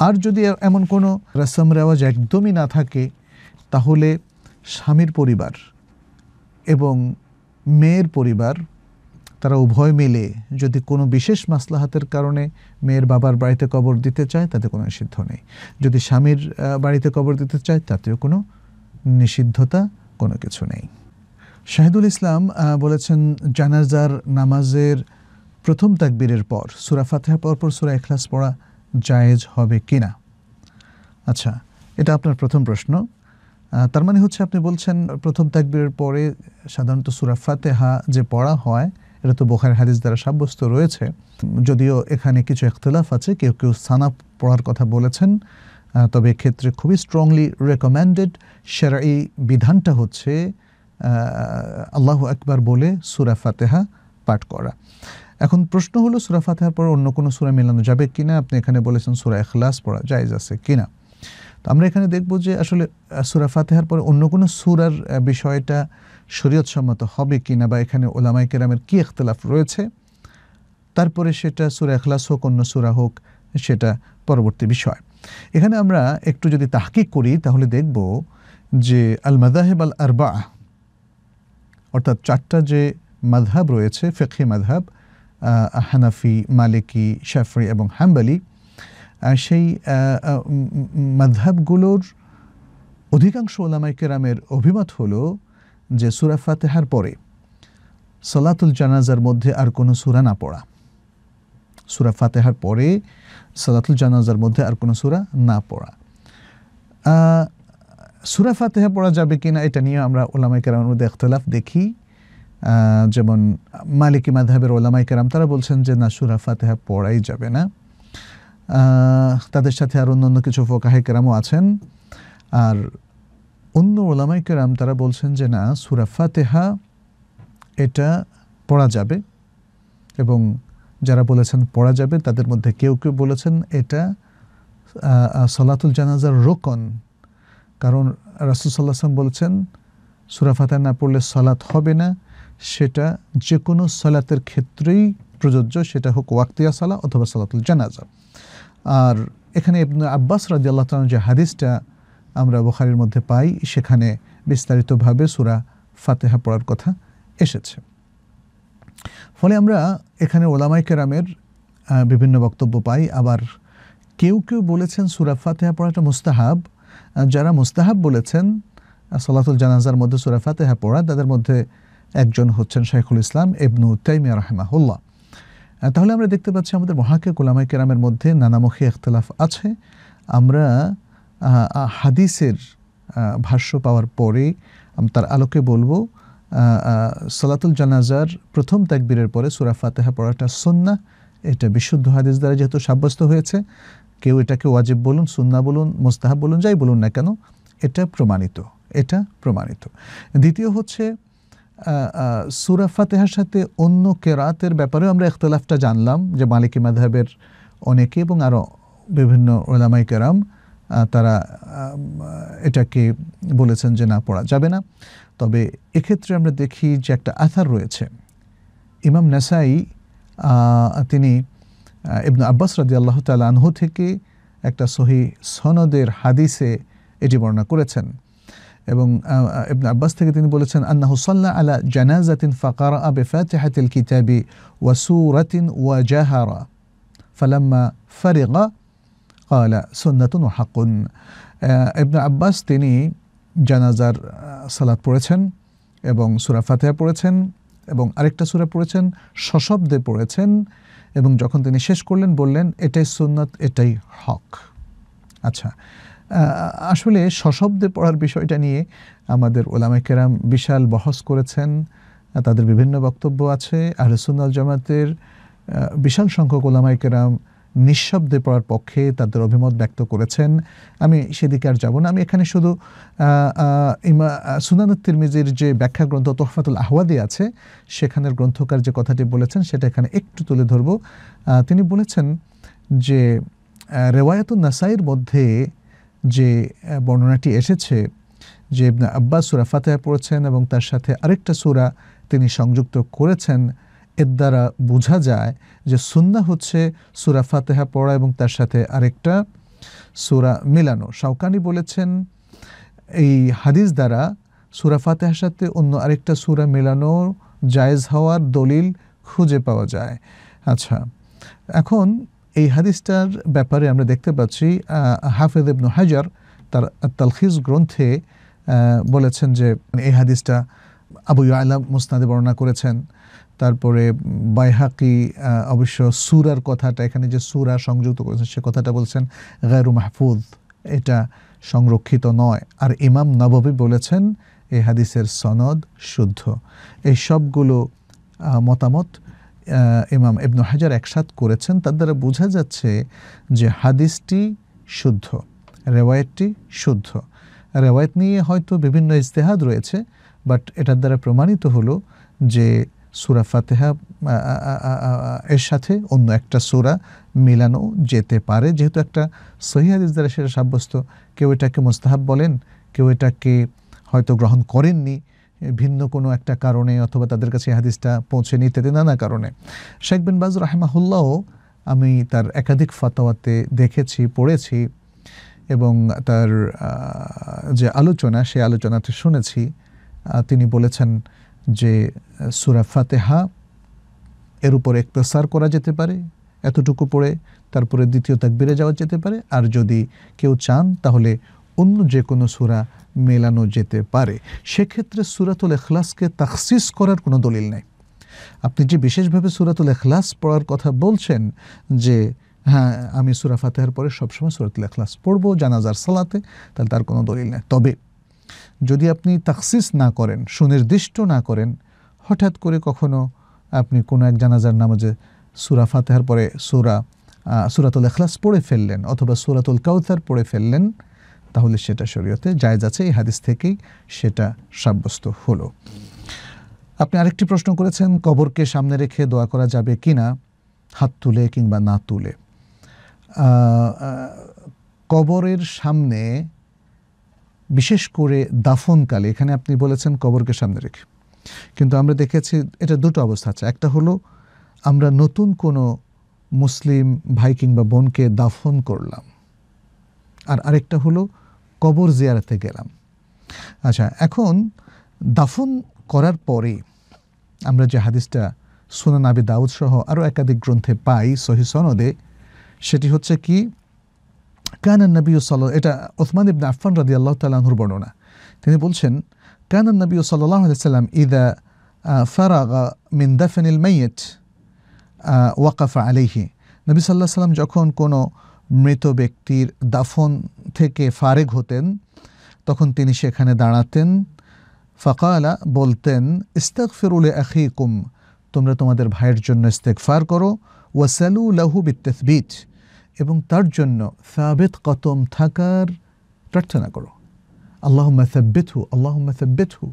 আর যদি এমন কোনো রসম রেওয়াজ একদমই না থাকে তাহলে স্বামীর পরিবার এবং মেয়ের পরিবার তারা উভয় মিলে যদি কোনো বিশেষ মাসলাহাতের কারণে মেয়ের বাবার বাড়িতে কবর দিতে চায় তাতে কোনো নিষিদ্ধ নেই যদি স্বামীর বাড়িতে কবর দিতে চায় তাতেও কোনো নিষিদ্ধতা কোনো কিছু নেই শাহিদুল ইসলাম বলেছেন জানাজার নামাজের প্রথম তাকবীরের পর সুরা ফাতেহার পর পর সুরা এখলাস পড়া জায়েজ হবে কি না আচ্ছা এটা আপনার প্রথম প্রশ্ন তার মানে হচ্ছে আপনি বলছেন প্রথম তাকবীরের পরে সাধারণত সুরা ফাতেহা যে পড়া হয় এটা তো বোখার হাদিস দ্বারা সাব্যস্ত রয়েছে যদিও এখানে কিছু একতলাফ আছে কেউ কেউ সানা পড়ার কথা বলেছেন তবে ক্ষেত্রে খুবই স্ট্রংলি রেকমেন্ডেড সেরা এই বিধানটা হচ্ছে আল্লাহ একবার বলে সুরা ফাতেহা পাঠ করা এখন প্রশ্ন হলো সুরা ফাতেহার পর অন্য কোনো সুরা মেলানো যাবে কিনা আপনি এখানে বলেছেন সুরা এখলাস পড়া জায়জ আছে কিনা তো আমরা এখানে দেখব যে আসলে সুরা ফাতেহার পরে অন্য কোনো সুরার বিষয়টা শরীয়তসম্মত হবে কি না বা এখানে ওলামাই কেরামের কী এখতলাফ রয়েছে তারপরে সেটা সুরা এখলাস হোক অন্য সুরা হোক সেটা পরবর্তী বিষয় এখানে আমরা একটু যদি তাহকিক করি তাহলে দেখব যে আল মাদাহেব আল আরবা অর্থাৎ চারটা যে মাধাব রয়েছে ফেকি মাধাব হানাফি মালিকি শাফরি এবং হাম্বালি সেই মাধাবগুলোর অধিকাংশ ওলামাই কেরামের অভিমত হলো যে সুরা ফাতেহার পরে সলাতুল জানাজার মধ্যে আর কোনো সুরা না পড়া সুরা ফাতেহার পরে সলাতুল জানাজার মধ্যে আর কোনো সুরা না পড়া সুরা ফাতেহা পড়া যাবে কিনা এটা নিয়ে আমরা ওলামাই কেরামের মধ্যে এখতলাফ দেখি যেমন মালিকী মাধাবের কেরাম তারা বলছেন যে না সুরা ফাতেহা পড়াই যাবে না তাদের সাথে আর অন্য অন্য কিছু ফোকাহেকেরামও আছেন আর অন্য ওলামাইকেরাম তারা বলছেন যে না সুরা ফাতেহা এটা পড়া যাবে এবং যারা বলেছেন পড়া যাবে তাদের মধ্যে কেউ কেউ বলেছেন এটা সলাতুল জানাজার রোকন কারণ রাসুসাল্লাহাম বলেছেন সুরা না পড়লে সলাৎ হবে না সেটা যে কোনো সালাতের ক্ষেত্রেই প্রযোজ্য সেটা হোক ওয়াক্তিয়া সালা অথবা সালাতুল জানাজা আর এখানে আব্বাস রাজি আল্লাহ যে হাদিসটা আমরা বোখারির মধ্যে পাই সেখানে বিস্তারিতভাবে সুরা ফাতেহা পড়ার কথা এসেছে ফলে আমরা এখানে ওলামাই কেরামের বিভিন্ন বক্তব্য পাই আবার কেউ কেউ বলেছেন সুরা ফাতেহা পড়াটা মুস্তাহাব যারা মুস্তাহাব বলেছেন সালাতুল জানাজার মধ্যে সুরা ফাতেহা পড়া তাদের মধ্যে একজন হচ্ছেন শাইখুল ইসলাম এবনু তাইমিয়া রাহেমাহুল্লাহ তাহলে আমরা দেখতে পাচ্ছি আমাদের মহাকে গোলামাই কেরামের মধ্যে নানামুখী একতলাফ আছে আমরা হাদিসের ভাষ্য পাওয়ার পরে তার আলোকে বলবো সলাতুল জানাজার প্রথম তাকবীরের পরে সুরা ফাতেহা পড়াটা সন্না এটা বিশুদ্ধ হাদিস দ্বারা যেহেতু সাব্যস্ত হয়েছে কেউ এটাকে ওয়াজিব বলুন সুন্না বলুন মোস্তাহাব বলুন যাই বলুন না কেন এটা প্রমাণিত এটা প্রমাণিত দ্বিতীয় হচ্ছে সুরা ফাতেহার সাথে অন্য কেরাতের ব্যাপারেও আমরা ইখতলাফটা জানলাম যে মালিকী মাধাবের অনেকে এবং আরও বিভিন্ন ওলামাই কেরাম তারা এটাকে বলেছেন যে না পড়া যাবে না তবে এক্ষেত্রে আমরা দেখি যে একটা আথার রয়েছে ইমাম নাসাই তিনি ইবনু আব্বাস রাজি আল্লাহ তাল আনহু থেকে একটা সহি সনদের হাদিসে এটি বর্ণনা করেছেন এবং ইবনে আব্বাস থেকে তিনি বলেছেন আন্না হুসাল্লা আলা জানাজাতিন ফাকার আবে ফাতেহাতিল কিতাবি ওয়াসুরাতিন ওয়া জাহারা ফালাম্মা ফারিগা কালা সন্নাতুন হাকুন ইবনে আব্বাস তিনি জানাজার সালাত পড়েছেন এবং সুরা ফাতেহা পড়েছেন এবং আরেকটা সুরা পড়েছেন সশব্দে পড়েছেন এবং যখন তিনি শেষ করলেন বললেন এটাই সুন্নত এটাই হক আচ্ছা আসলে সশব্দে পড়ার বিষয়টা নিয়ে আমাদের ওলামাকেরাম বিশাল বহস করেছেন তাদের বিভিন্ন বক্তব্য আছে আহলসুন্নাল জামাতের বিশাল সংখ্যক ওলামাইকেরাম নিঃশব্দে পড়ার পক্ষে তাদের অভিমত ব্যক্ত করেছেন আমি সেদিকে আর যাব না আমি এখানে শুধু ইমা সুনানুত্তির মিজির যে ব্যাখ্যা গ্রন্থ তোহফাতুল আহওয়াদি আছে সেখানের গ্রন্থকার যে কথাটি বলেছেন সেটা এখানে একটু তুলে ধরব তিনি বলেছেন যে রেওয়ায়তুল নাসাইয়ের মধ্যে যে বর্ণনাটি এসেছে যে ইবনা আব্বাস সুরা ফাতেহা পড়েছেন এবং তার সাথে আরেকটা সুরা তিনি সংযুক্ত করেছেন এর দ্বারা বোঝা যায় যে সুন্না হচ্ছে সুরা ফাতেহা পড়া এবং তার সাথে আরেকটা সুরা মেলানো শাওকানি বলেছেন এই হাদিস দ্বারা সুরা ফাতেহার সাথে অন্য আরেকটা সুরা মেলানো জায়েজ হওয়ার দলিল খুঁজে পাওয়া যায় আচ্ছা এখন এই হাদিসটার ব্যাপারে আমরা দেখতে পাচ্ছি হাফেদ ইবনু হাজার তার তালখিজ গ্রন্থে বলেছেন যে এই হাদিসটা আবু আলাম মুসনাদে বর্ণনা করেছেন তারপরে বাইহাকি অবশ্য সুরার কথাটা এখানে যে সুরা সংযুক্ত করেছেন সে কথাটা বলছেন গায়রু মাহফুদ এটা সংরক্ষিত নয় আর ইমাম নববী বলেছেন এই হাদিসের সনদ শুদ্ধ এই সবগুলো মতামত ইমাম ইবনু হাজার একসাথ করেছেন তার দ্বারা বোঝা যাচ্ছে যে হাদিসটি শুদ্ধ রেওয়ায়তটি শুদ্ধ রেওয়ায়ত নিয়ে হয়তো বিভিন্ন ইজতেহাদ রয়েছে বাট এটার দ্বারা প্রমাণিত হলো যে সুরা ফাতেহা এর সাথে অন্য একটা সুরা মিলানো যেতে পারে যেহেতু একটা সহিহাদিস দ্বারা সেটা সাব্যস্ত কেউ এটাকে মোস্তাহাব বলেন কেউ এটাকে হয়তো গ্রহণ করেননি ভিন্ন কোনো একটা কারণে অথবা তাদের কাছে হাদিসটা পৌঁছেনি ইত্যাদি নানা কারণে শেখ বিন বাজ রাহেমাহুল্লাও আমি তার একাধিক ফাতোয়াতে দেখেছি পড়েছি এবং তার যে আলোচনা সেই আলোচনাতে শুনেছি তিনি বলেছেন যে সুরা ফাতেহা এর উপর একতসার করা যেতে পারে এতটুকু পড়ে তারপরে দ্বিতীয় তাকবিরে যাওয়া যেতে পারে আর যদি কেউ চান তাহলে অন্য যে কোনো সুরা মেলানো যেতে পারে সেক্ষেত্রে সুরাতুল এখলাসকে তাকসিস করার কোনো দলিল নেই আপনি যে বিশেষভাবে সুরাতুল এখলাস পড়ার কথা বলছেন যে হ্যাঁ আমি সুরা ফাতেহার পরে সবসময় সুরাতুল এখলাস পড়বো জানাজার সালাতে তাহলে তার কোনো দলিল নেই তবে যদি আপনি তাকসিস না করেন সুনির্দিষ্ট না করেন হঠাৎ করে কখনো আপনি কোনো এক জানাজার নামাজে সুরা ফাতেহার পরে সুরা সুরাতুল এখলাস পড়ে ফেললেন অথবা সুরাতুল কাউথার পড়ে ফেললেন তাহলে সেটা শরীয়তে জায়জ আছে এই হাদিস থেকেই সেটা সাব্যস্ত হলো আপনি আরেকটি প্রশ্ন করেছেন কবরকে সামনে রেখে দোয়া করা যাবে কি না হাত তুলে কিংবা না তুলে কবরের সামনে বিশেষ করে দাফনকালে এখানে আপনি বলেছেন কবরকে সামনে রেখে কিন্তু আমরা দেখেছি এটা দুটো অবস্থা আছে একটা হলো আমরা নতুন কোনো মুসলিম ভাই কিংবা বোনকে দাফন করলাম আর আরেকটা হলো কবর জিয়ারাতে গেলাম আচ্ছা এখন দাফন করার পরে আমরা যে হাদিসটা সুনান আবি দাউদ সহ আরও একাধিক গ্রন্থে পাই সহি সনদে সেটি হচ্ছে কি কানান নবী সাল এটা ওসমান ইবন আফান রাদি আল্লাহ তালাহুর বর্ণনা তিনি বলছেন কানান নবী সাল্লাহ সাল্লাম ইদা ফারাগা মিন দাফেনিল মেয়েট ওয়াকাফা আলিহি নবী সাল্লাহ সাল্লাম যখন কোনো মৃত ব্যক্তির দাফন থেকে ফারেগ হতেন তখন তিনি সেখানে দাঁড়াতেন ফাকালা বলতেন ইস্তেক ফিরুল আখি কুম তোমরা তোমাদের ভাইয়ের জন্য ইস্তেকফার করো ওয়াসালু লাহু বিত্তেসবিচ এবং তার জন্য সাবেত কতম থাকার প্রার্থনা করো আল্লাহম্মা সাব্বিতহু আল্লাহম্মা সাব্বিতহু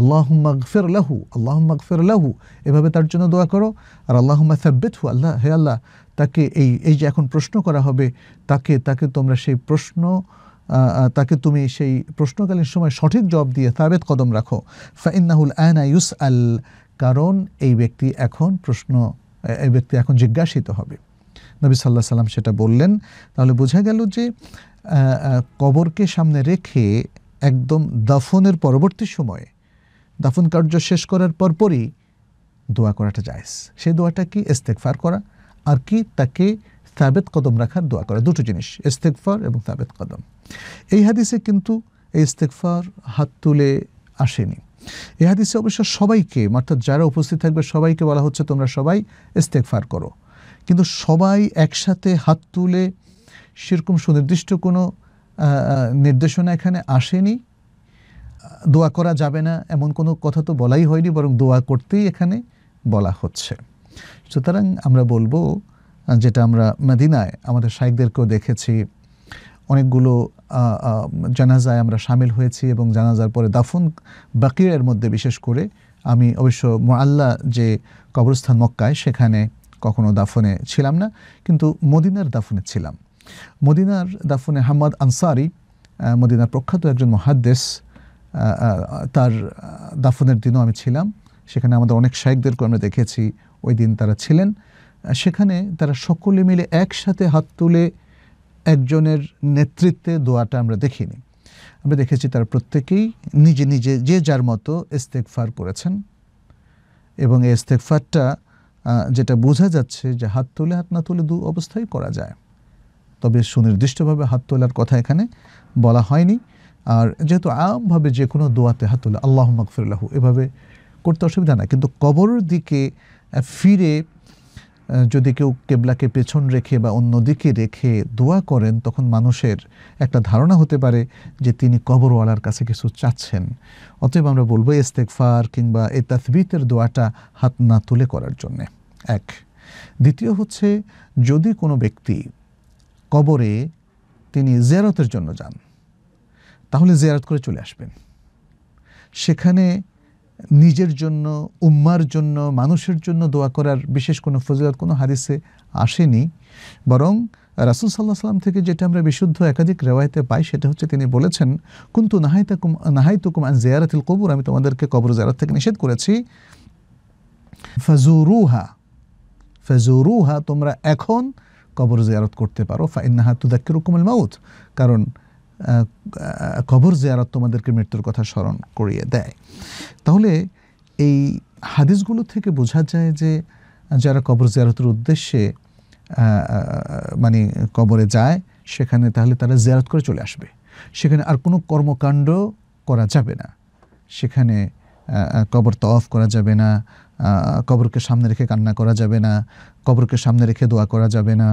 আল্লাহম্মা গফির লাহু আল্লাহম্মা গফির লাহু এভাবে তার জন্য দোয়া করো আর আল্লাহম্মা সাব্বিতহু আল্লাহ হে আল্লাহ তাকে এই এই যে এখন প্রশ্ন করা হবে তাকে তাকে তোমরা সেই প্রশ্ন তাকে তুমি সেই প্রশ্নকালীন সময় সঠিক জবাব দিয়ে সাবেত কদম রাখো ফাইন্নাহুল আনা ইউস আল কারণ এই ব্যক্তি এখন প্রশ্ন এই ব্যক্তি এখন জিজ্ঞাসিত হবে নবী সাল্লাহ সাল্লাম সেটা বললেন তাহলে বোঝা গেল যে কবরকে সামনে রেখে একদম দাফনের পরবর্তী সময়ে দাফন কার্য শেষ করার পরপরই দোয়া করাটা জায়েজ সেই দোয়াটা কি ইস্তেকফার করা আর কি তাকে সাবেত কদম রাখার দোয়া করা দুটো জিনিস ইস্তেকফার এবং সাবেত কদম এই হাদিসে কিন্তু এই ইস্তেকফার হাত তুলে আসেনি এই হাদিসে অবশ্য সবাইকে অর্থাৎ যারা উপস্থিত থাকবে সবাইকে বলা হচ্ছে তোমরা সবাই ইস্তেকফার করো কিন্তু সবাই একসাথে হাত তুলে সেরকম সুনির্দিষ্ট কোনো নির্দেশনা এখানে আসেনি দোয়া করা যাবে না এমন কোনো কথা তো বলাই হয়নি বরং দোয়া করতেই এখানে বলা হচ্ছে সুতরাং আমরা বলবো যেটা আমরা মদিনায় আমাদের শাইকদেরকেও দেখেছি অনেকগুলো জানাজায় আমরা সামিল হয়েছি এবং জানাজার পরে দাফন বাকিরের মধ্যে বিশেষ করে আমি অবশ্য মোয়াল্লা যে কবরস্থান মক্কায় সেখানে কখনো দাফনে ছিলাম না কিন্তু মদিনার দাফনে ছিলাম মদিনার দাফনে হাম্মদ আনসারি মদিনার প্রখ্যাত একজন মহাদ্দেশ তার দাফনের দিনও আমি ছিলাম সেখানে আমাদের অনেক শায়েকদেরকে আমরা দেখেছি ওই দিন তারা ছিলেন সেখানে তারা সকলে মিলে একসাথে হাত তুলে একজনের নেতৃত্বে দোয়াটা আমরা দেখিনি আমরা দেখেছি তারা প্রত্যেকেই নিজে নিজে যে যার মতো ইস্তেকফার করেছেন এবং এই ইস্তেকফারটা যেটা বোঝা যাচ্ছে যে হাত তুলে হাত না তুলে দু অবস্থায় করা যায় তবে সুনির্দিষ্টভাবে হাত তোলার কথা এখানে বলা হয়নি আর যেহেতু আমভাবে যে কোনো দোয়াতে হাত তোলা আল্লাহ মকফিরাহু এভাবে করতে অসুবিধা না কিন্তু কবরের দিকে ফিরে যদি কেউ কেবলাকে পেছন রেখে বা অন্য দিকে রেখে দোয়া করেন তখন মানুষের একটা ধারণা হতে পারে যে তিনি কবরওয়ালার কাছে কিছু চাচ্ছেন অতএব আমরা বলবো ইস্তেকফার কিংবা এ তাসবিতের দোয়াটা হাত না তুলে করার জন্যে এক দ্বিতীয় হচ্ছে যদি কোনো ব্যক্তি কবরে তিনি জিয়ারতের জন্য যান তাহলে জিয়ারত করে চলে আসবেন সেখানে নিজের জন্য উম্মার জন্য মানুষের জন্য দোয়া করার বিশেষ কোনো ফজিলত কোনো হাদিসে আসেনি বরং রাসুল সাল্লাহ সাল্লাম থেকে যেটা আমরা বিশুদ্ধ একাধিক রেওয়ায়তে পাই সেটা হচ্ছে তিনি বলেছেন কিন্তু নাহাইতাকুম নাহাইতুকুম আন জেয়ারাতিল কবুর আমি তোমাদেরকে কবর জিয়ারত থেকে নিষেধ করেছি ফাজুরুহা ফাজুরুহা তোমরা এখন কবর জিয়ারত করতে পারো তু দেখ রকমের মাউথ কারণ কবর জিয়ারত তোমাদেরকে মৃত্যুর কথা স্মরণ করিয়ে দেয় তাহলে এই হাদিসগুলো থেকে বোঝা যায় যে যারা কবর জিয়ারতের উদ্দেশ্যে মানে কবরে যায় সেখানে তাহলে তারা জিয়ারত করে চলে আসবে সেখানে আর কোনো কর্মকাণ্ড করা যাবে না সেখানে কবর তফ করা যাবে না কবরকে সামনে রেখে কান্না করা যাবে না কবরকে সামনে রেখে দোয়া করা যাবে না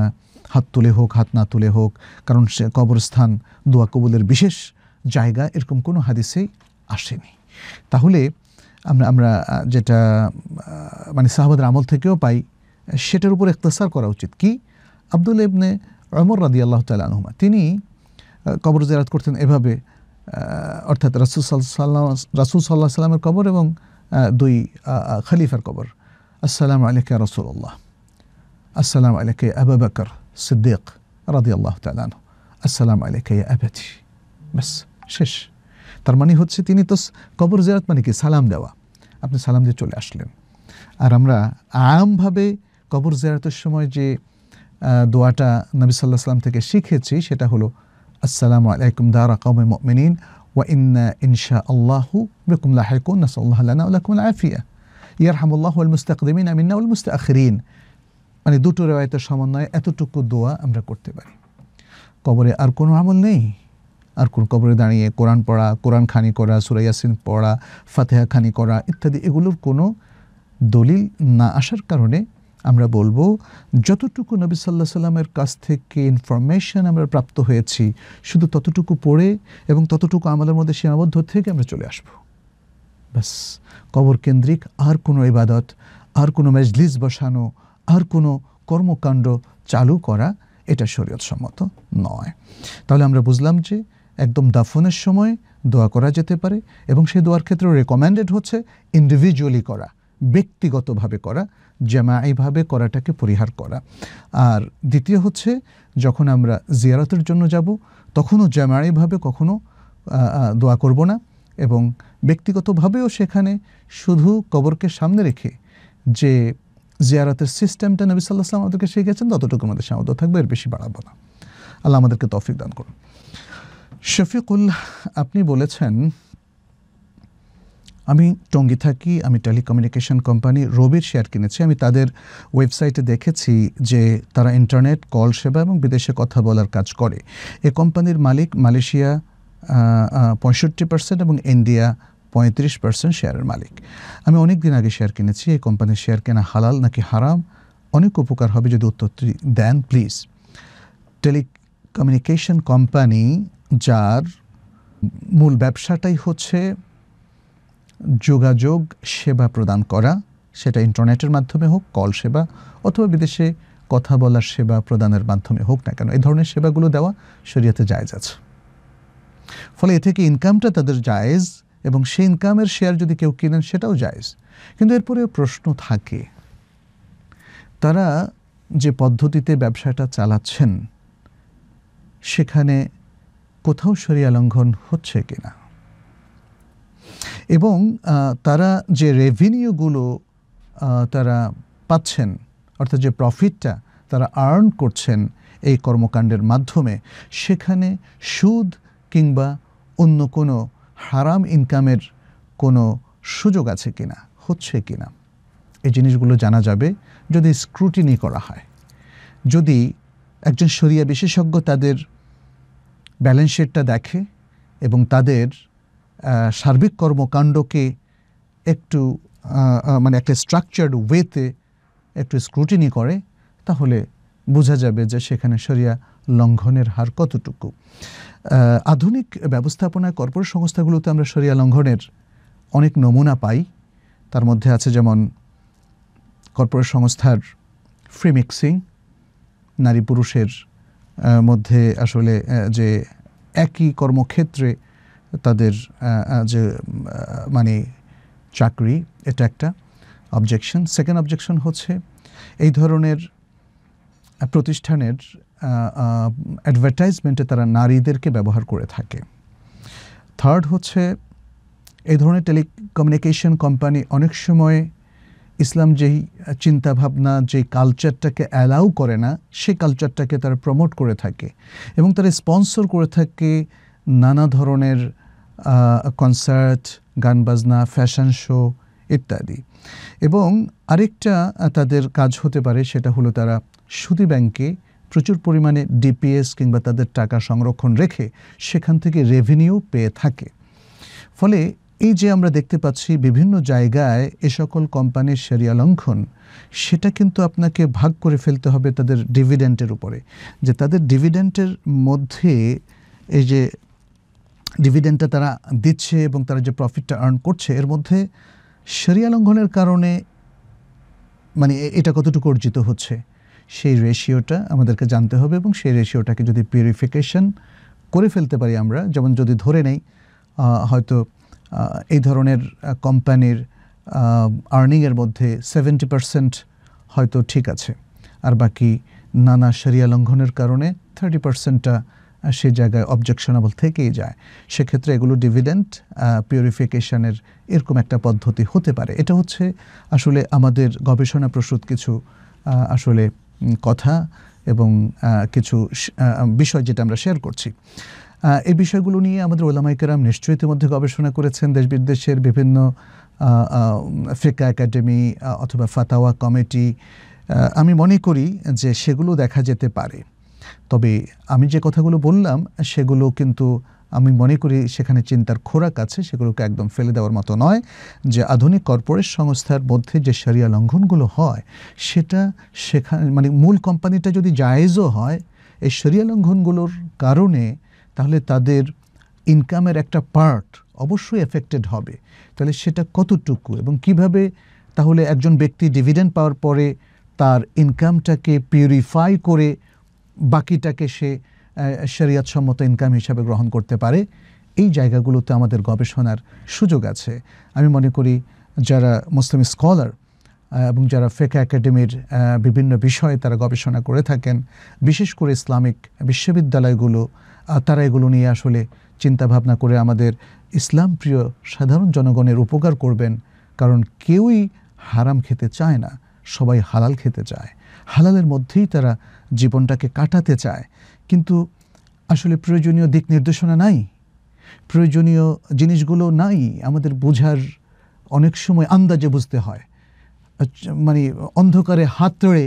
হাত তুলে হোক হাত না তুলে হোক কারণ সে কবরস্থান দোয়া কবুলের বিশেষ জায়গা এরকম কোনো হাদিসেই আসেনি তাহলে আমরা আমরা যেটা মানে সাহাবাদের আমল থেকেও পাই সেটার উপর একতাসার করা উচিত কি আব্দুল ইবনে অমর রাদি আল্লাহ তালুমা তিনি কবর জেরাত করতেন এভাবে অর্থাৎ রাসুল সাল্লাহ রাসুল সাল্লাহ সাল্লামের কবর এবং দুই খলিফার কবর আসসালাম আলিকা রসুল্লাহ আসসালাম আলিকা আবু বকর সিদ্দিক রাদি আল্লাহ তালান আসসালাম আলিকা আবাদি ব্যাস শেষ তার মানে হচ্ছে তিনি তো কবর জেরাত মানে কি সালাম দেওয়া আপনি সালাম দিয়ে চলে আসলেন আর আমরা আমভাবে কবর জেরাতের সময় যে দোয়াটা নবী সাল্লাহ সাল্লাম থেকে শিখেছি সেটা হলো আসসালামু আলাইকুম দারা কৌমে মিনীন وإن إن شاء الله بكم لاحقون نسأل الله لنا ولكم العافية يرحم الله المستقدمين منا والمستأخرين মানে দুটো রেওয়ায়তের সমন্বয়ে এতটুকু দোয়া আমরা করতে পারি কবরে আর কোনো আমল নেই আর কোন কবরে দাঁড়িয়ে কোরআন পড়া কোরআন খানি করা সুরাইয়াসিন পড়া ফাতেহা খানি করা ইত্যাদি এগুলোর কোনো দলিল না আসার কারণে আমরা বলবো যতটুকু নবী সাল্লাহ সাল্লামের কাছ থেকে ইনফরমেশান আমরা প্রাপ্ত হয়েছি শুধু ততটুকু পড়ে এবং ততটুকু আমাদের মধ্যে সীমাবদ্ধ থেকে আমরা চলে আসব ব্যাস কবর কেন্দ্রিক আর কোনো ইবাদত আর কোনো মেজলিস বসানো আর কোনো কর্মকাণ্ড চালু করা এটা শরীয়তসম্মত নয় তাহলে আমরা বুঝলাম যে একদম দাফনের সময় দোয়া করা যেতে পারে এবং সেই দোয়ার ক্ষেত্রে রেকমেন্ডেড হচ্ছে ইন্ডিভিজুয়ালি করা ব্যক্তিগতভাবে করা জামাইভাবে করাটাকে পরিহার করা আর দ্বিতীয় হচ্ছে যখন আমরা জিয়ারতের জন্য যাব তখনও জামাইভাবে কখনো দোয়া করব না এবং ব্যক্তিগতভাবেও সেখানে শুধু কবরকে সামনে রেখে যে জিয়ারতের সিস্টেমটা নবী সাল্লাহ সাল্লাম আমাদেরকে শিখেছেন ততটুকু আমাদের সামর্থ্য থাকবে এর বেশি বাড়াবো না আল্লাহ আমাদেরকে তফিক দান করুন শফিকুল আপনি বলেছেন আমি টঙ্গি থাকি আমি টেলিকমিউনিকেশন কোম্পানি রবির শেয়ার কিনেছি আমি তাদের ওয়েবসাইটে দেখেছি যে তারা ইন্টারনেট কল সেবা এবং বিদেশে কথা বলার কাজ করে এ কোম্পানির মালিক মালয়েশিয়া পঁয়ষট্টি পার্সেন্ট এবং ইন্ডিয়া পঁয়ত্রিশ পার্সেন্ট শেয়ারের মালিক আমি অনেক দিন আগে শেয়ার কিনেছি এই কোম্পানির শেয়ার কেনা হালাল নাকি হারাম অনেক উপকার হবে যদি উত্তরটি দেন প্লিজ টেলিকমিউনিকেশন কোম্পানি যার মূল ব্যবসাটাই হচ্ছে যোগাযোগ সেবা প্রদান করা সেটা ইন্টারনেটের মাধ্যমে হোক কল সেবা অথবা বিদেশে কথা বলার সেবা প্রদানের মাধ্যমে হোক না কেন এই ধরনের সেবাগুলো দেওয়া শরীয়তে জায়জ আছে ফলে এ থেকে ইনকামটা তাদের জায়েজ এবং সেই ইনকামের শেয়ার যদি কেউ কিনেন সেটাও জায়েজ কিন্তু এরপরে প্রশ্ন থাকে তারা যে পদ্ধতিতে ব্যবসাটা চালাচ্ছেন সেখানে কোথাও সরিয়া লঙ্ঘন হচ্ছে কিনা এবং তারা যে রেভিনিউগুলো তারা পাচ্ছেন অর্থাৎ যে প্রফিটটা তারা আর্ন করছেন এই কর্মকাণ্ডের মাধ্যমে সেখানে সুদ কিংবা অন্য কোনো হারাম ইনকামের কোনো সুযোগ আছে কিনা হচ্ছে কিনা এই জিনিসগুলো জানা যাবে যদি স্ক্রুটিনি করা হয় যদি একজন সরিয়া বিশেষজ্ঞ তাদের ব্যালেন্স শিটটা দেখে এবং তাদের সার্বিক কর্মকাণ্ডকে একটু মানে একটা স্ট্রাকচার্ড ওয়েতে একটু স্ক্রুটিনি করে তাহলে বোঝা যাবে যে সেখানে সরিয়া লঙ্ঘনের হার কতটুকু আধুনিক ব্যবস্থাপনায় কর্পোরেট সংস্থাগুলোতে আমরা সরিয়া লঙ্ঘনের অনেক নমুনা পাই তার মধ্যে আছে যেমন কর্পোরেট সংস্থার ফ্রি মিক্সিং নারী পুরুষের মধ্যে আসলে যে একই কর্মক্ষেত্রে তাদের যে মানে চাকরি এটা একটা অবজেকশন সেকেন্ড অবজেকশন হচ্ছে এই ধরনের প্রতিষ্ঠানের অ্যাডভার্টাইজমেন্টে তারা নারীদেরকে ব্যবহার করে থাকে থার্ড হচ্ছে এই ধরনের টেলিকমিউনিকেশন কোম্পানি অনেক সময় ইসলাম যেই চিন্তাভাবনা যেই কালচারটাকে অ্যালাউ করে না সেই কালচারটাকে তারা প্রমোট করে থাকে এবং তারা স্পন্সর করে থাকে নানা ধরনের কনসার্ট গান বাজনা ফ্যাশন শো ইত্যাদি এবং আরেকটা তাদের কাজ হতে পারে সেটা হলো তারা সুদি ব্যাংকে প্রচুর পরিমাণে ডিপিএস কিংবা তাদের টাকা সংরক্ষণ রেখে সেখান থেকে রেভিনিউ পেয়ে থাকে ফলে এই যে আমরা দেখতে পাচ্ছি বিভিন্ন জায়গায় এ সকল কোম্পানির সেরিয়া লঙ্ঘন সেটা কিন্তু আপনাকে ভাগ করে ফেলতে হবে তাদের ডিভিডেন্টের উপরে যে তাদের ডিভিডেন্টের মধ্যে এই যে ডিভিডেন্ডটা তারা দিচ্ছে এবং তারা যে প্রফিটটা আর্ন করছে এর মধ্যে সেরিয়া লঙ্ঘনের কারণে মানে এটা কতটুকু অর্জিত হচ্ছে সেই রেশিওটা আমাদেরকে জানতে হবে এবং সেই রেশিওটাকে যদি পিউরিফিকেশন করে ফেলতে পারি আমরা যেমন যদি ধরে নেই হয়তো এই ধরনের কোম্পানির আর্নিংয়ের মধ্যে সেভেন্টি পারসেন্ট হয়তো ঠিক আছে আর বাকি নানা সেরিয়া লঙ্ঘনের কারণে থার্টি পারসেন্টটা সে জায়গায় অবজেকশনেবল থেকেই যায় সেক্ষেত্রে এগুলো ডিভিডেন্ট পিউরিফিকেশনের এরকম একটা পদ্ধতি হতে পারে এটা হচ্ছে আসলে আমাদের গবেষণা প্রসূত কিছু আসলে কথা এবং কিছু বিষয় যেটা আমরা শেয়ার করছি এই বিষয়গুলো নিয়ে আমাদের ওলামাইকেরাম নিশ্চয়ই ইতিমধ্যে গবেষণা করেছেন দেশ বিদেশের বিভিন্ন ফিকা একাডেমি অথবা ফাতাওয়া কমিটি আমি মনে করি যে সেগুলো দেখা যেতে পারে তবে আমি যে কথাগুলো বললাম সেগুলো কিন্তু আমি মনে করি সেখানে চিন্তার খোরাক আছে সেগুলোকে একদম ফেলে দেওয়ার মতো নয় যে আধুনিক কর্পোরেট সংস্থার মধ্যে যে সারিয়া লঙ্ঘনগুলো হয় সেটা সেখানে মানে মূল কোম্পানিটা যদি জায়েজও হয় এই সেরিয়া লঙ্ঘনগুলোর কারণে তাহলে তাদের ইনকামের একটা পার্ট অবশ্যই এফেক্টেড হবে তাহলে সেটা কতটুকু এবং কিভাবে তাহলে একজন ব্যক্তি ডিভিডেন্ড পাওয়ার পরে তার ইনকামটাকে পিউরিফাই করে বাকিটাকে সে সম্মত ইনকাম হিসাবে গ্রহণ করতে পারে এই জায়গাগুলোতে আমাদের গবেষণার সুযোগ আছে আমি মনে করি যারা মুসলিম স্কলার এবং যারা ফেক একাডেমির বিভিন্ন বিষয়ে তারা গবেষণা করে থাকেন বিশেষ করে ইসলামিক বিশ্ববিদ্যালয়গুলো তারা এগুলো নিয়ে আসলে চিন্তাভাবনা করে আমাদের ইসলাম প্রিয় সাধারণ জনগণের উপকার করবেন কারণ কেউই হারাম খেতে চায় না সবাই হালাল খেতে চায় হালালের মধ্যেই তারা জীবনটাকে কাটাতে চায় কিন্তু আসলে প্রয়োজনীয় দিক নির্দেশনা নাই প্রয়োজনীয় জিনিসগুলো নাই আমাদের বোঝার অনেক সময় আন্দাজে বুঝতে হয় আচ্ছা, মানে অন্ধকারে হাতড়ে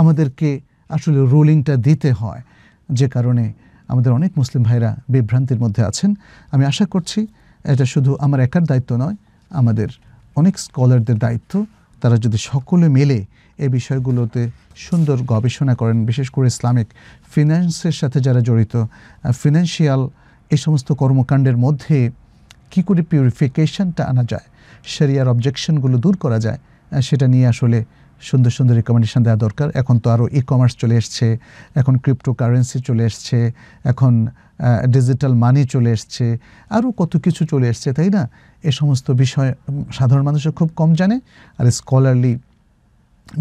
আমাদেরকে আসলে রোলিংটা দিতে হয় যে কারণে আমাদের অনেক মুসলিম ভাইরা বিভ্রান্তির মধ্যে আছেন আমি আশা করছি এটা শুধু আমার একার দায়িত্ব নয় আমাদের অনেক স্কলারদের দায়িত্ব তারা যদি সকলে মিলে এ বিষয়গুলোতে সুন্দর গবেষণা করেন বিশেষ করে ইসলামিক ফিন্যান্সের সাথে যারা জড়িত ফিনান্সিয়াল এই সমস্ত কর্মকাণ্ডের মধ্যে কী করে পিউরিফিকেশনটা আনা যায় সেরিয়ার অবজেকশনগুলো দূর করা যায় সেটা নিয়ে আসলে সুন্দর সুন্দর রেকমেন্ডেশন দেওয়া দরকার এখন তো আরও ই কমার্স চলে এসছে এখন ক্রিপ্টো কারেন্সি চলে এসছে এখন ডিজিটাল মানি চলে এসছে আরও কত কিছু চলে এসছে তাই না এ সমস্ত বিষয় সাধারণ মানুষের খুব কম জানে আর স্কলারলি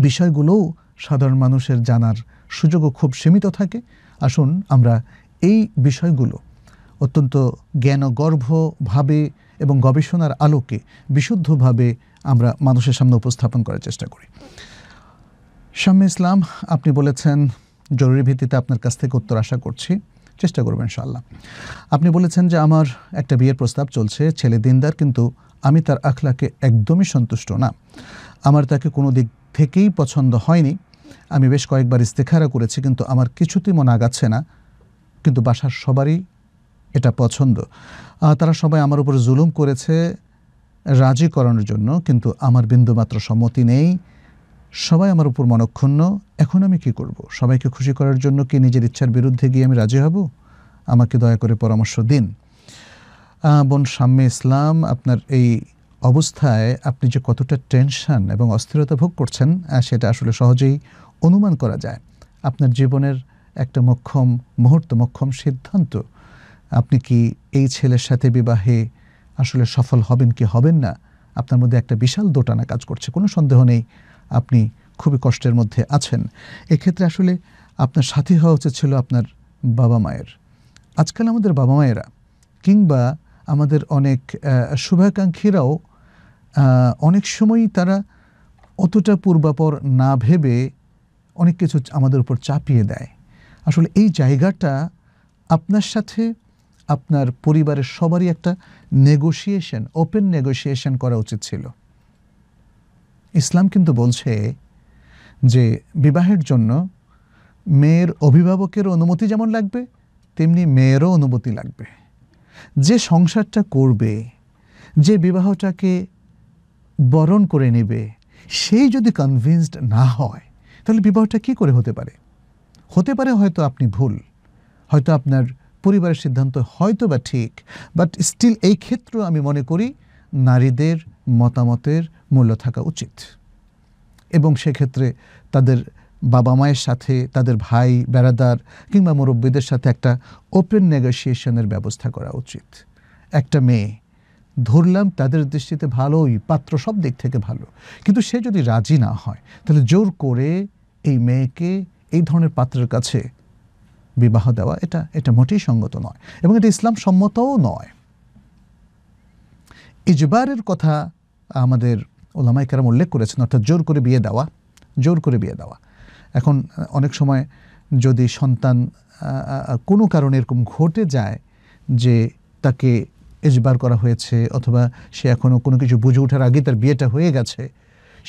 বিষয়গুলোও সাধারণ মানুষের জানার সুযোগও খুব সীমিত থাকে আসুন আমরা এই বিষয়গুলো অত্যন্ত জ্ঞানগর্ভভাবে এবং গবেষণার আলোকে বিশুদ্ধভাবে আমরা মানুষের সামনে উপস্থাপন করার চেষ্টা করি শাম্মী ইসলাম আপনি বলেছেন জরুরি ভিত্তিতে আপনার কাছ থেকে উত্তর আশা করছি চেষ্টা করবেন ইনশাআল্লাহ আপনি বলেছেন যে আমার একটা বিয়ের প্রস্তাব চলছে ছেলে দিনদার কিন্তু আমি তার আখলাকে একদমই সন্তুষ্ট না আমার তাকে কোনো দিক থেকেই পছন্দ হয়নি আমি বেশ কয়েকবার ইস্তেখারা করেছি কিন্তু আমার কিছুতেই মনে আগাচ্ছে না কিন্তু বাসার সবারই এটা পছন্দ তারা সবাই আমার উপর জুলুম করেছে রাজি করানোর জন্য কিন্তু আমার বিন্দুমাত্র সম্মতি নেই সবাই আমার উপর মনক্ষুণ্ণ এখন আমি কি করব সবাইকে খুশি করার জন্য কি নিজের ইচ্ছার বিরুদ্ধে গিয়ে আমি রাজি হব আমাকে দয়া করে পরামর্শ দিন বোন সাম্মে ইসলাম আপনার এই অবস্থায় আপনি যে কতটা টেনশন এবং অস্থিরতা ভোগ করছেন সেটা আসলে সহজেই অনুমান করা যায় আপনার জীবনের একটা মক্ষম মুহূর্ত মক্ষম সিদ্ধান্ত আপনি কি এই ছেলের সাথে বিবাহে আসলে সফল হবেন কি হবেন না আপনার মধ্যে একটা বিশাল দোটানা কাজ করছে কোনো সন্দেহ নেই আপনি খুবই কষ্টের মধ্যে আছেন এক্ষেত্রে আসলে আপনার সাথী হওয়া উচিত ছিল আপনার বাবা মায়ের আজকাল আমাদের বাবা মায়েরা কিংবা আমাদের অনেক শুভাকাঙ্ক্ষীরাও অনেক সময়ই তারা অতটা পূর্বাপর না ভেবে অনেক কিছু আমাদের উপর চাপিয়ে দেয় আসলে এই জায়গাটা আপনার সাথে আপনার পরিবারের সবারই একটা নেগোসিয়েশন ওপেন নেগোসিয়েশন করা উচিত ছিল ইসলাম কিন্তু বলছে যে বিবাহের জন্য মেয়ের অভিভাবকের অনুমতি যেমন লাগবে তেমনি মেয়েরও অনুমতি লাগবে যে সংসারটা করবে যে বিবাহটাকে বরণ করে নেবে সেই যদি কনভিন্সড না হয় তাহলে বিবাহটা কি করে হতে পারে হতে পারে হয়তো আপনি ভুল হয়তো আপনার পরিবারের সিদ্ধান্ত হয়তো বা ঠিক বাট স্টিল এই ক্ষেত্র আমি মনে করি নারীদের মতামতের মূল্য থাকা উচিত এবং সেক্ষেত্রে তাদের বাবা মায়ের সাথে তাদের ভাই বেড়াদার কিংবা মুরব্বীদের সাথে একটা ওপেন নেগোসিয়েশনের ব্যবস্থা করা উচিত একটা মেয়ে ধরলাম তাদের দৃষ্টিতে ভালোই পাত্র সব দিক থেকে ভালো কিন্তু সে যদি রাজি না হয় তাহলে জোর করে এই মেয়েকে এই ধরনের পাত্রের কাছে বিবাহ দেওয়া এটা এটা মোটেই সঙ্গত নয় এবং এটা ইসলাম সম্মতও নয় ইজবারের কথা আমাদের ওলামাইকারাম উল্লেখ করেছেন অর্থাৎ জোর করে বিয়ে দেওয়া জোর করে বিয়ে দেওয়া এখন অনেক সময় যদি সন্তান কোনো কারণে এরকম ঘটে যায় যে তাকে এজবার করা হয়েছে অথবা সে এখনও কোনো কিছু বুঝে ওঠার আগে তার বিয়েটা হয়ে গেছে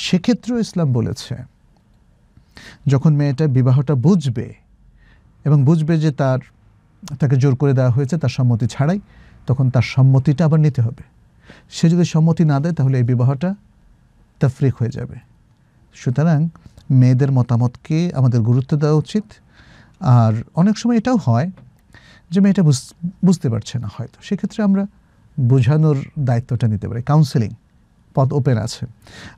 সেক্ষেত্রেও ইসলাম বলেছে যখন মেয়েটা বিবাহটা বুঝবে এবং বুঝবে যে তার তাকে জোর করে দেওয়া হয়েছে তার সম্মতি ছাড়াই তখন তার সম্মতিটা আবার নিতে হবে সে যদি সম্মতি না দেয় তাহলে এই বিবাহটা তাফরিক হয়ে যাবে সুতরাং মেয়েদের মতামতকে আমাদের গুরুত্ব দেওয়া উচিত আর অনেক সময় এটাও হয় যে মেয়েটা বুঝতে পারছে না হয়তো সেক্ষেত্রে আমরা বোঝানোর দায়িত্বটা নিতে পারে কাউন্সেলিং পথ ওপেন আছে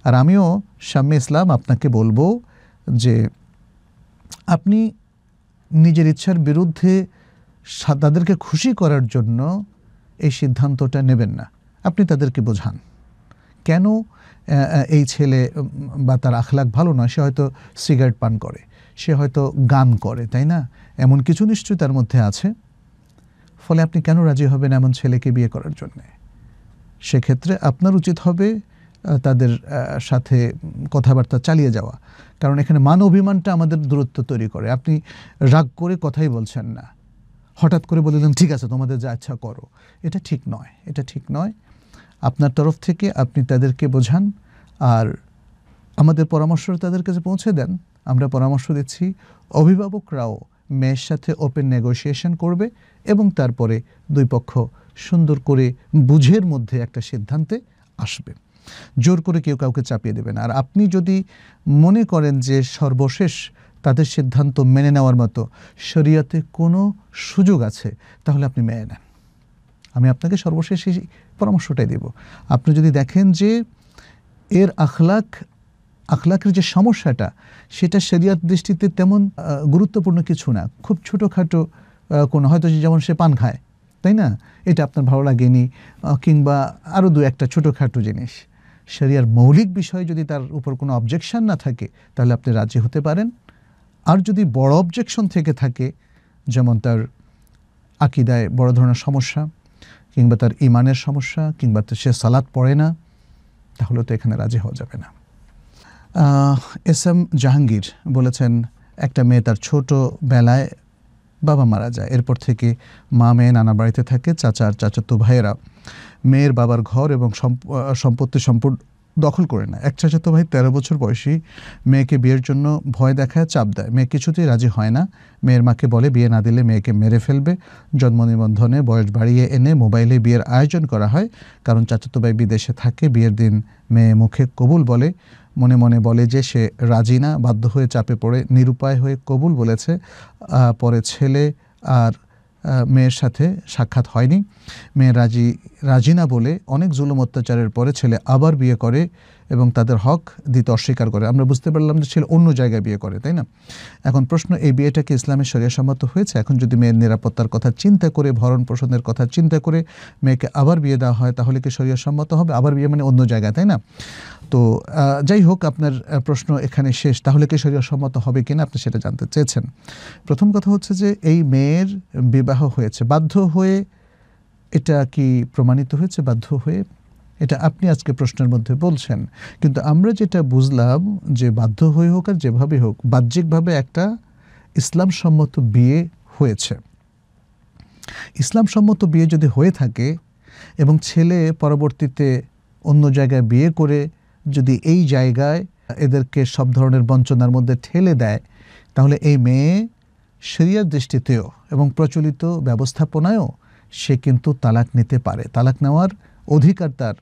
আর আমিও শাম্মী ইসলাম আপনাকে বলবো যে আপনি নিজের ইচ্ছার বিরুদ্ধে তাদেরকে খুশি করার জন্য এই সিদ্ধান্তটা নেবেন না আপনি তাদেরকে বোঝান কেন এই ছেলে বা তার আখলাক ভালো নয় সে হয়তো সিগারেট পান করে সে হয়তো গান করে তাই না এমন কিছু নিশ্চয়ই তার মধ্যে আছে ফলে আপনি কেন রাজি হবেন এমন ছেলেকে বিয়ে করার জন্যে সেক্ষেত্রে আপনার উচিত হবে তাদের সাথে কথাবার্তা চালিয়ে যাওয়া কারণ এখানে মান অভিমানটা আমাদের দূরত্ব তৈরি করে আপনি রাগ করে কথাই বলছেন না হঠাৎ করে বলে দিলেন ঠিক আছে তোমাদের যা ইচ্ছা করো এটা ঠিক নয় এটা ঠিক নয় আপনার তরফ থেকে আপনি তাদেরকে বোঝান আর আমাদের পরামর্শ তাদের কাছে পৌঁছে দেন আমরা পরামর্শ দিচ্ছি অভিভাবকরাও মেয়ের সাথে ওপেন নেগোসিয়েশন করবে এবং তারপরে দুই পক্ষ সুন্দর করে বুঝের মধ্যে একটা সিদ্ধান্তে আসবে জোর করে কেউ কাউকে চাপিয়ে দেবেন আর আপনি যদি মনে করেন যে সর্বশেষ তাদের সিদ্ধান্ত মেনে নেওয়ার মতো শরিয়াতে কোনো সুযোগ আছে তাহলে আপনি মেনে নেন আমি আপনাকে সর্বশেষ পরামর্শটাই দেব আপনি যদি দেখেন যে এর আখলাখ আখলাকের যে সমস্যাটা সেটা শরিয়ার দৃষ্টিতে তেমন গুরুত্বপূর্ণ কিছু না খুব ছোটোখাটো কোনো হয়তো যেমন সে পান খায় তাই না এটা আপনার ভালো লাগেনি কিংবা আরও দু একটা ছোটোখাটো জিনিস শরিয়ার মৌলিক বিষয়ে যদি তার উপর কোনো অবজেকশান না থাকে তাহলে আপনি রাজি হতে পারেন আর যদি বড় অবজেকশন থেকে থাকে যেমন তার আকিদায় বড় ধরনের সমস্যা কিংবা তার ইমানের সমস্যা কিংবা সে সালাদ পড়ে না তাহলে তো এখানে রাজি হওয়া যাবে না এস এম জাহাঙ্গীর বলেছেন একটা মেয়ে তার ছোট বেলায় বাবা মারা যায় এরপর থেকে মা মেয়ে নানা বাড়িতে থাকে চাচা আর চাচাতো ভাইয়েরা মেয়ের বাবার ঘর এবং সম্পত্তি সম্পদ দখল করে না এক চাচাতো ভাই তেরো বছর বয়সী মেয়েকে বিয়ের জন্য ভয় দেখায় চাপ দেয় মেয়ে কিছুতেই রাজি হয় না মেয়ের মাকে বলে বিয়ে না দিলে মেয়েকে মেরে ফেলবে জন্ম নিবন্ধনে বয়স বাড়িয়ে এনে মোবাইলে বিয়ের আয়োজন করা হয় কারণ চাচাতো ভাই বিদেশে থাকে বিয়ের দিন মেয়ে মুখে কবুল বলে মনে মনে বলে যে সে রাজি না বাধ্য হয়ে চাপে পড়ে নিরুপায় হয়ে কবুল বলেছে পরে ছেলে আর মেয়ের সাথে সাক্ষাৎ হয়নি মেয়ে রাজি রাজি না বলে অনেক জুলুম অত্যাচারের পরে ছেলে আবার বিয়ে করে এবং তাদের হক দিতে অস্বীকার করে আমরা বুঝতে পারলাম যে ছেলে অন্য জায়গায় বিয়ে করে তাই না এখন প্রশ্ন এই বিয়েটা কি ইসলামের সম্মত হয়েছে এখন যদি মেয়ের নিরাপত্তার কথা চিন্তা করে ভরণ পোষণের কথা চিন্তা করে মেয়েকে আবার বিয়ে দেওয়া হয় তাহলে কি সম্মত হবে আবার বিয়ে মানে অন্য জায়গায় তাই না তো যাই হোক আপনার প্রশ্ন এখানে শেষ তাহলে কি শরীর সম্মত হবে কিনা আপনি সেটা জানতে চেয়েছেন প্রথম কথা হচ্ছে যে এই মেয়ের বিবাহ হয়েছে বাধ্য হয়ে এটা কি প্রমাণিত হয়েছে বাধ্য হয়ে এটা আপনি আজকে প্রশ্নের মধ্যে বলছেন কিন্তু আমরা যেটা বুঝলাম যে বাধ্য হয়ে হোক আর যেভাবে হোক বাহ্যিকভাবে একটা ইসলাম সম্মত বিয়ে হয়েছে ইসলাম সম্মত বিয়ে যদি হয়ে থাকে এবং ছেলে পরবর্তীতে অন্য জায়গায় বিয়ে করে যদি এই জায়গায় এদেরকে সব ধরনের বঞ্চনার মধ্যে ঠেলে দেয় তাহলে এই মেয়ে সেরিয়ার দৃষ্টিতেও এবং প্রচলিত ব্যবস্থাপনায়ও সে কিন্তু তালাক নিতে পারে তালাক নেওয়ার অধিকার তার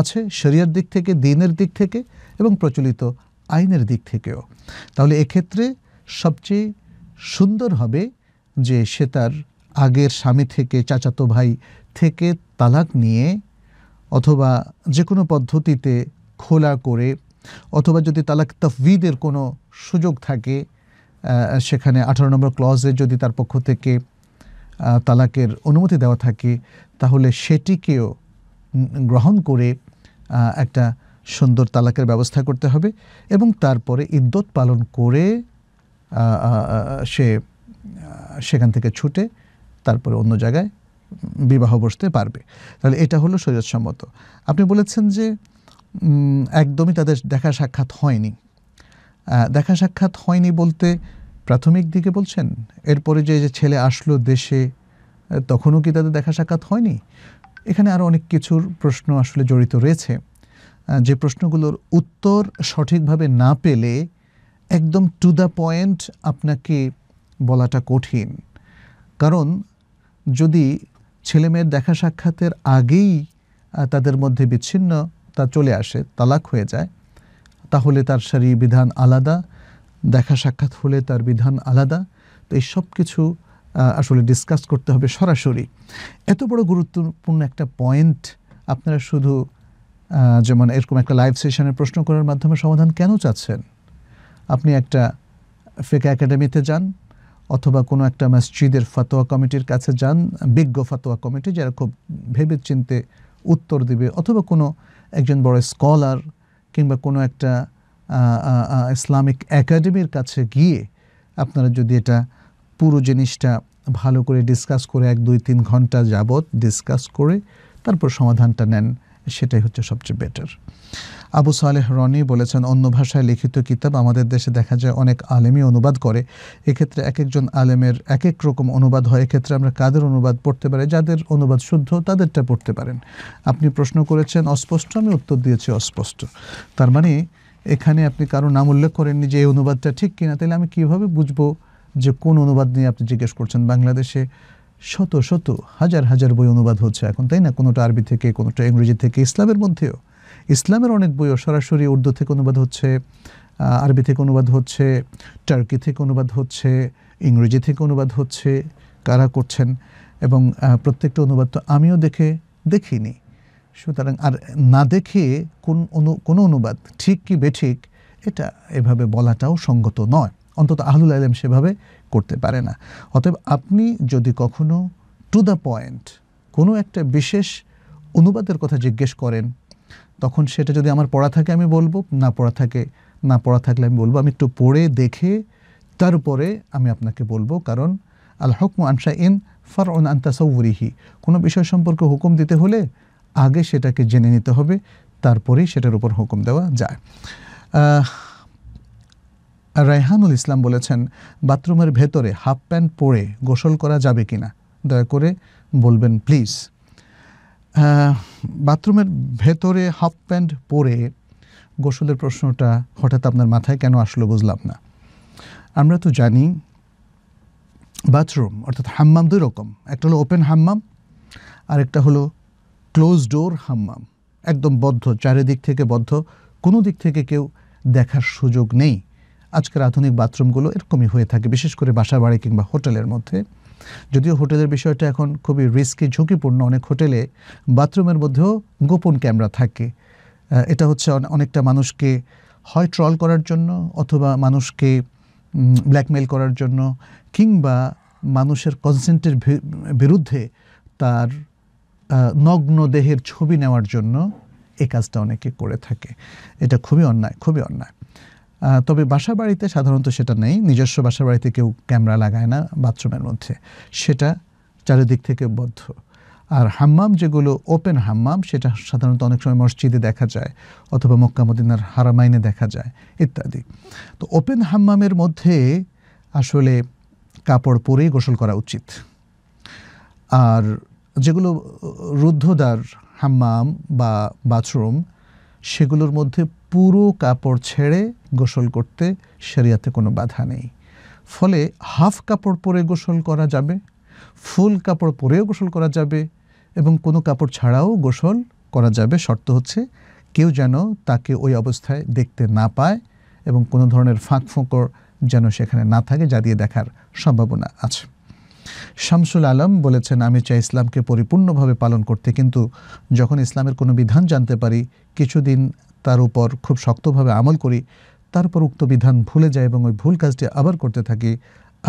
আছে শরিয়ার দিক থেকে দিনের দিক থেকে এবং প্রচলিত আইনের দিক থেকেও তাহলে এক্ষেত্রে সবচেয়ে সুন্দর হবে যে সে তার আগের স্বামী থেকে চাচাতো ভাই থেকে তালাক নিয়ে অথবা যে কোনো পদ্ধতিতে খোলা করে অথবা যদি তালাক তফবিদের কোনো সুযোগ থাকে সেখানে আঠারো নম্বর ক্লজে যদি তার পক্ষ থেকে তালাকের অনুমতি দেওয়া থাকে তাহলে সেটিকেও গ্রহণ করে একটা সুন্দর তালাকের ব্যবস্থা করতে হবে এবং তারপরে ইদ্যত পালন করে সে সেখান থেকে ছুটে তারপরে অন্য জায়গায় বিবাহ বসতে পারবে তাহলে এটা হলো শরীরসম্মত আপনি বলেছেন যে একদমই তাদের দেখা সাক্ষাৎ হয়নি দেখা সাক্ষাৎ হয়নি বলতে প্রাথমিক দিকে বলছেন এরপরে যে যে ছেলে আসলো দেশে তখনও কি তাদের দেখা সাক্ষাৎ হয়নি এখানে আরও অনেক কিছুর প্রশ্ন আসলে জড়িত রয়েছে যে প্রশ্নগুলোর উত্তর সঠিকভাবে না পেলে একদম টু দ্য পয়েন্ট আপনাকে বলাটা কঠিন কারণ যদি ছেলেমেয়ের দেখা সাক্ষাতের আগেই তাদের মধ্যে বিচ্ছিন্ন তা চলে আসে তালাক হয়ে যায় তাহলে তার সারি বিধান আলাদা দেখা সাক্ষাৎ হলে তার বিধান আলাদা তো এই সব কিছু আসলে ডিসকাস করতে হবে সরাসরি এত বড় গুরুত্বপূর্ণ একটা পয়েন্ট আপনারা শুধু যেমন এরকম একটা লাইভ সেশনে প্রশ্ন করার মাধ্যমে সমাধান কেন চাচ্ছেন আপনি একটা ফেকা একাডেমিতে যান অথবা কোনো একটা মসজিদের ফাতোয়া কমিটির কাছে যান বিজ্ঞ ফাতোয়া কমিটি যারা খুব ভেবে চিনতে উত্তর দিবে অথবা কোনো একজন বড় স্কলার কিংবা কোনো একটা ইসলামিক একাডেমির কাছে গিয়ে আপনারা যদি এটা পুরো জিনিসটা ভালো করে ডিসকাস করে এক দুই তিন ঘন্টা যাবত ডিসকাস করে তারপর সমাধানটা নেন সেটাই হচ্ছে সবচেয়ে বেটার আবু সালেহ রনি বলেছেন অন্য ভাষায় লিখিত কিতাব আমাদের দেশে দেখা যায় অনেক আলেমই অনুবাদ করে এক্ষেত্রে এক একজন আলেমের এক এক রকম অনুবাদ হয় এক্ষেত্রে আমরা কাদের অনুবাদ পড়তে পারি যাদের অনুবাদ শুদ্ধ তাদেরটা পড়তে পারেন আপনি প্রশ্ন করেছেন অস্পষ্ট আমি উত্তর দিয়েছি অস্পষ্ট তার মানে এখানে আপনি কারো নাম উল্লেখ করেননি যে এই অনুবাদটা ঠিক কিনা তাহলে আমি কিভাবে বুঝবো যে কোন অনুবাদ নিয়ে আপনি জিজ্ঞেস করছেন বাংলাদেশে শত শত হাজার হাজার বই অনুবাদ হচ্ছে এখন তাই না কোনোটা আরবি থেকে কোনোটা ইংরেজি থেকে ইসলামের মধ্যেও ইসলামের অনেক বইও সরাসরি উর্দু থেকে অনুবাদ হচ্ছে আরবি থেকে অনুবাদ হচ্ছে টার্কি থেকে অনুবাদ হচ্ছে ইংরেজি থেকে অনুবাদ হচ্ছে কারা করছেন এবং প্রত্যেকটা অনুবাদ তো আমিও দেখে দেখিনি সুতরাং আর না দেখে কোন অনু কোনো অনুবাদ ঠিক কি বেঠিক এটা এভাবে বলাটাও সঙ্গত নয় অন্তত আহলুল আলম সেভাবে করতে পারে না অতএব আপনি যদি কখনো টু দ্য পয়েন্ট কোনো একটা বিশেষ অনুবাদের কথা জিজ্ঞেস করেন তখন সেটা যদি আমার পড়া থাকে আমি বলবো না পড়া থাকে না পড়া থাকলে আমি বলবো আমি একটু পড়ে দেখে তারপরে আমি আপনাকে বলবো কারণ আল হকম আনসা ইন ফার অন আন্তাসৌরিহি কোনো বিষয় সম্পর্কে হুকুম দিতে হলে আগে সেটাকে জেনে নিতে হবে তারপরেই সেটার উপর হুকুম দেওয়া যায় রায়হানুল ইসলাম বলেছেন বাথরুমের ভেতরে হাফ প্যান্ট পরে গোসল করা যাবে কি না দয়া করে বলবেন প্লিজ বাথরুমের ভেতরে হাফ প্যান্ট পরে গোসলের প্রশ্নটা হঠাৎ আপনার মাথায় কেন আসলো বুঝলাম না আমরা তো জানি বাথরুম অর্থাৎ হাম্মাম দুই রকম একটা হলো ওপেন হাম্মাম আর একটা হলো ক্লোজ ডোর হাম্মাম একদম বদ্ধ চারিদিক থেকে বদ্ধ কোনো দিক থেকে কেউ দেখার সুযোগ নেই আজকের আধুনিক বাথরুমগুলো এরকমই হয়ে থাকে বিশেষ করে বাসা বাড়ি কিংবা হোটেলের মধ্যে যদিও হোটেলের বিষয়টা এখন খুবই রিস্কি ঝুঁকিপূর্ণ অনেক হোটেলে বাথরুমের মধ্যেও গোপন ক্যামেরা থাকে এটা হচ্ছে অনেকটা মানুষকে হয় ট্রল করার জন্য অথবা মানুষকে ব্ল্যাকমেল করার জন্য কিংবা মানুষের কনসেন্টের বিরুদ্ধে তার নগ্ন দেহের ছবি নেওয়ার জন্য এই কাজটা অনেকে করে থাকে এটা খুবই অন্যায় খুবই অন্যায় তবে বাসা বাড়িতে সাধারণত সেটা নেই নিজস্ব বাসা বাড়িতে কেউ ক্যামেরা লাগায় না বাথরুমের মধ্যে সেটা চারিদিক থেকে বদ্ধ আর হাম্মাম যেগুলো ওপেন হাম্মাম সেটা সাধারণত অনেক সময় মসজিদে দেখা যায় অথবা মক্কামুদ্দিনার হারামাইনে দেখা যায় ইত্যাদি তো ওপেন হাম্মামের মধ্যে আসলে কাপড় পরেই গোসল করা উচিত আর যেগুলো রুদ্ধদ্বার হাম্মাম বা বাথরুম সেগুলোর মধ্যে পুরো কাপড় ছেড়ে গোসল করতে শরিয়াতে কোনো বাধা নেই ফলে হাফ কাপড় পরে গোসল করা যাবে ফুল কাপড় পরেও গোসল করা যাবে এবং কোনো কাপড় ছাড়াও গোসল করা যাবে শর্ত হচ্ছে কেউ যেন তাকে ওই অবস্থায় দেখতে না পায় এবং কোনো ধরনের ফাঁক ফোঁকর যেন সেখানে না থাকে যা দিয়ে দেখার সম্ভাবনা আছে শামসুল আলম বলেছেন আমি চাই ইসলামকে পরিপূর্ণভাবে পালন করতে কিন্তু যখন ইসলামের কোনো বিধান জানতে পারি কিছুদিন তার উপর খুব শক্তভাবে আমল করি তারপর উক্ত বিধান ভুলে যায় এবং ওই ভুল কাজটি আবার করতে থাকি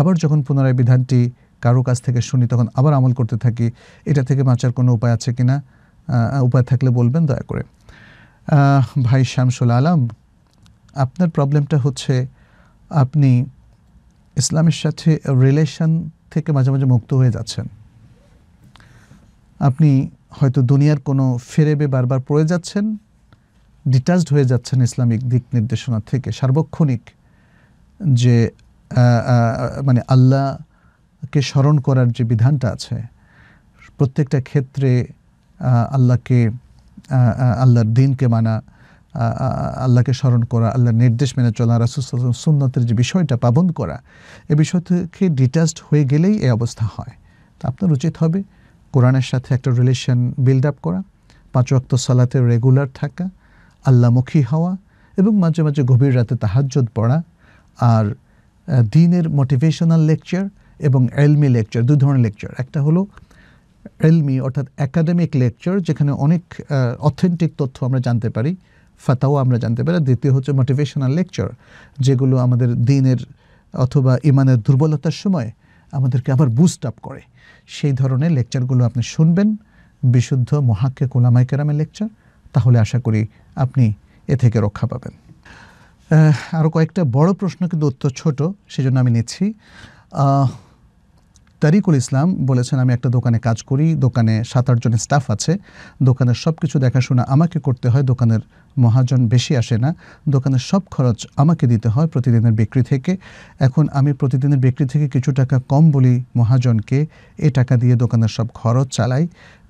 আবার যখন পুনরায় বিধানটি কারো কাছ থেকে শুনি তখন আবার আমল করতে থাকি এটা থেকে বাঁচার কোনো উপায় আছে কিনা উপায় থাকলে বলবেন দয়া করে ভাই শামসুল আলম আপনার প্রবলেমটা হচ্ছে আপনি ইসলামের সাথে রিলেশন থেকে মাঝে মাঝে মুক্ত হয়ে যাচ্ছেন আপনি হয়তো দুনিয়ার কোনো ফেরেবে বারবার পড়ে যাচ্ছেন ডিটাচড হয়ে যাচ্ছেন ইসলামিক দিক নির্দেশনা থেকে সার্বক্ষণিক যে মানে আল্লাহকে স্মরণ করার যে বিধানটা আছে প্রত্যেকটা ক্ষেত্রে আল্লাহকে আল্লাহর দিনকে মানা আল্লাহকে স্মরণ করা আল্লাহর নির্দেশ মেনে চলা রাসুসাল্লাম সুন্নতের যে বিষয়টা পাবন করা এ বিষয় থেকে ডিটাচড হয়ে গেলেই এই অবস্থা হয় তো আপনার উচিত হবে কোরআনের সাথে একটা রিলেশন বিল্ড আপ করা পাঁচ অক্ত সালাতে রেগুলার থাকা আল্লামুখী হওয়া এবং মাঝে মাঝে গভীর রাতে তাহাজ্জত পড়া আর দিনের মোটিভেশনাল লেকচার এবং এলমি লেকচার দু ধরনের লেকচার একটা হলো এলমি অর্থাৎ একাডেমিক লেকচার যেখানে অনেক অথেন্টিক তথ্য আমরা জানতে পারি ফাতাও আমরা জানতে পারি দ্বিতীয় হচ্ছে মোটিভেশনাল লেকচার যেগুলো আমাদের দিনের অথবা ইমানের দুর্বলতার সময় আমাদেরকে আবার বুস্ট আপ করে সেই ধরনের লেকচারগুলো আপনি শুনবেন বিশুদ্ধ মহাক্কে কোলামাই কেরামের লেকচার তাহলে আশা করি আপনি এ থেকে রক্ষা পাবেন আরও কয়েকটা বড় প্রশ্ন কিন্তু উত্তর ছোট সেজন্য আমি নিচ্ছি তারিকুল ইসলাম বলেছেন আমি একটা দোকানে কাজ করি দোকানে সাত আটজনের স্টাফ আছে দোকানের সব কিছু দেখাশোনা আমাকে করতে হয় দোকানের মহাজন বেশি আসে না দোকানের সব খরচ আমাকে দিতে হয় প্রতিদিনের বিক্রি থেকে এখন আমি প্রতিদিনের বিক্রি থেকে কিছু টাকা কম বলি মহাজনকে এ টাকা দিয়ে দোকানের সব খরচ চালাই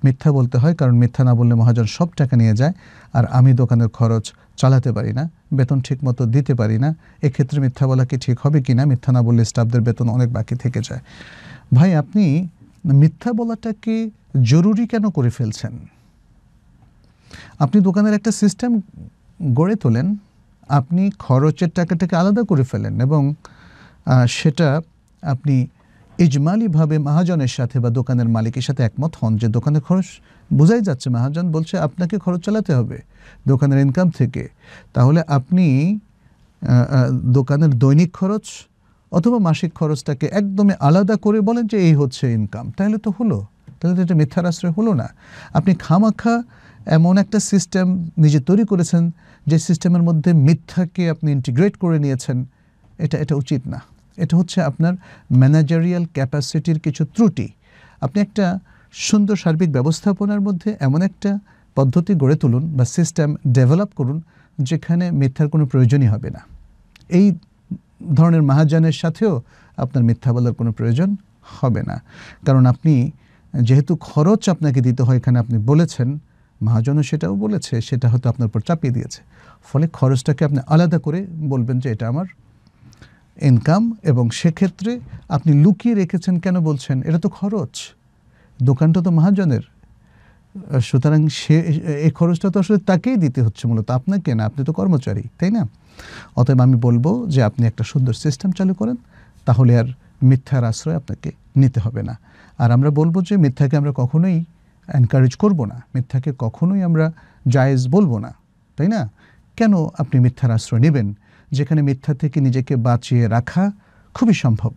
মিথ্যা বলতে হয় কারণ মিথ্যা না বললে মহাজন সব টাকা নিয়ে যায় আর আমি দোকানের খরচ চালাতে পারি না বেতন ঠিকমতো দিতে পারি না এক্ষেত্রে মিথ্যা বলা কি ঠিক হবে কি না মিথ্যা না বললে স্টাফদের বেতন অনেক বাকি থেকে যায় ভাই আপনি মিথ্যা বলাটাকে জরুরি কেন করে ফেলছেন আপনি দোকানের একটা সিস্টেম গড়ে তোলেন আপনি খরচের টাকাটাকে আলাদা করে ফেলেন এবং সেটা আপনি ইজমালিভাবে মহাজনের সাথে বা দোকানের মালিকের সাথে একমত হন যে দোকানের খরচ বোঝাই যাচ্ছে মহাজন বলছে আপনাকে খরচ চালাতে হবে দোকানের ইনকাম থেকে তাহলে আপনি দোকানের দৈনিক খরচ অথবা মাসিক খরচটাকে একদমই আলাদা করে বলেন যে এই হচ্ছে ইনকাম তাহলে তো হলো তাহলে তো এটা মিথ্যার আশ্রয় হলো না আপনি খামাখা এমন একটা সিস্টেম নিজে তৈরি করেছেন যে সিস্টেমের মধ্যে মিথ্যাকে আপনি ইন্টিগ্রেট করে নিয়েছেন এটা এটা উচিত না এটা হচ্ছে আপনার ম্যানেজারিয়াল ক্যাপাসিটির কিছু ত্রুটি আপনি একটা সুন্দর সার্বিক ব্যবস্থাপনার মধ্যে এমন একটা পদ্ধতি গড়ে তুলুন বা সিস্টেম ডেভেলপ করুন যেখানে মিথ্যার কোনো প্রয়োজনই হবে না এই ধরনের মাহাজানের সাথেও আপনার মিথ্যা বলার কোনো প্রয়োজন হবে না কারণ আপনি যেহেতু খরচ আপনাকে দিতে হয় এখানে আপনি বলেছেন মহাজনও সেটাও বলেছে সেটা হয়তো আপনার উপর চাপিয়ে দিয়েছে ফলে খরচটাকে আপনি আলাদা করে বলবেন যে এটা আমার ইনকাম এবং সেক্ষেত্রে আপনি লুকিয়ে রেখেছেন কেন বলছেন এটা তো খরচ দোকানটা তো মহাজনের সুতরাং সে এই খরচটা তো আসলে তাকেই দিতে হচ্ছে মূলত আপনাকে না আপনি তো কর্মচারী তাই না অতএব আমি বলবো যে আপনি একটা সুন্দর সিস্টেম চালু করেন তাহলে আর মিথ্যার আশ্রয় আপনাকে নিতে হবে না আর আমরা বলবো যে মিথ্যাকে আমরা কখনোই এনকারেজ করব না মিথ্যাকে কখনোই আমরা জায়েজ বলবো না তাই না কেন আপনি মিথ্যার আশ্রয় নেবেন যেখানে মিথ্যা থেকে নিজেকে বাঁচিয়ে রাখা খুবই সম্ভব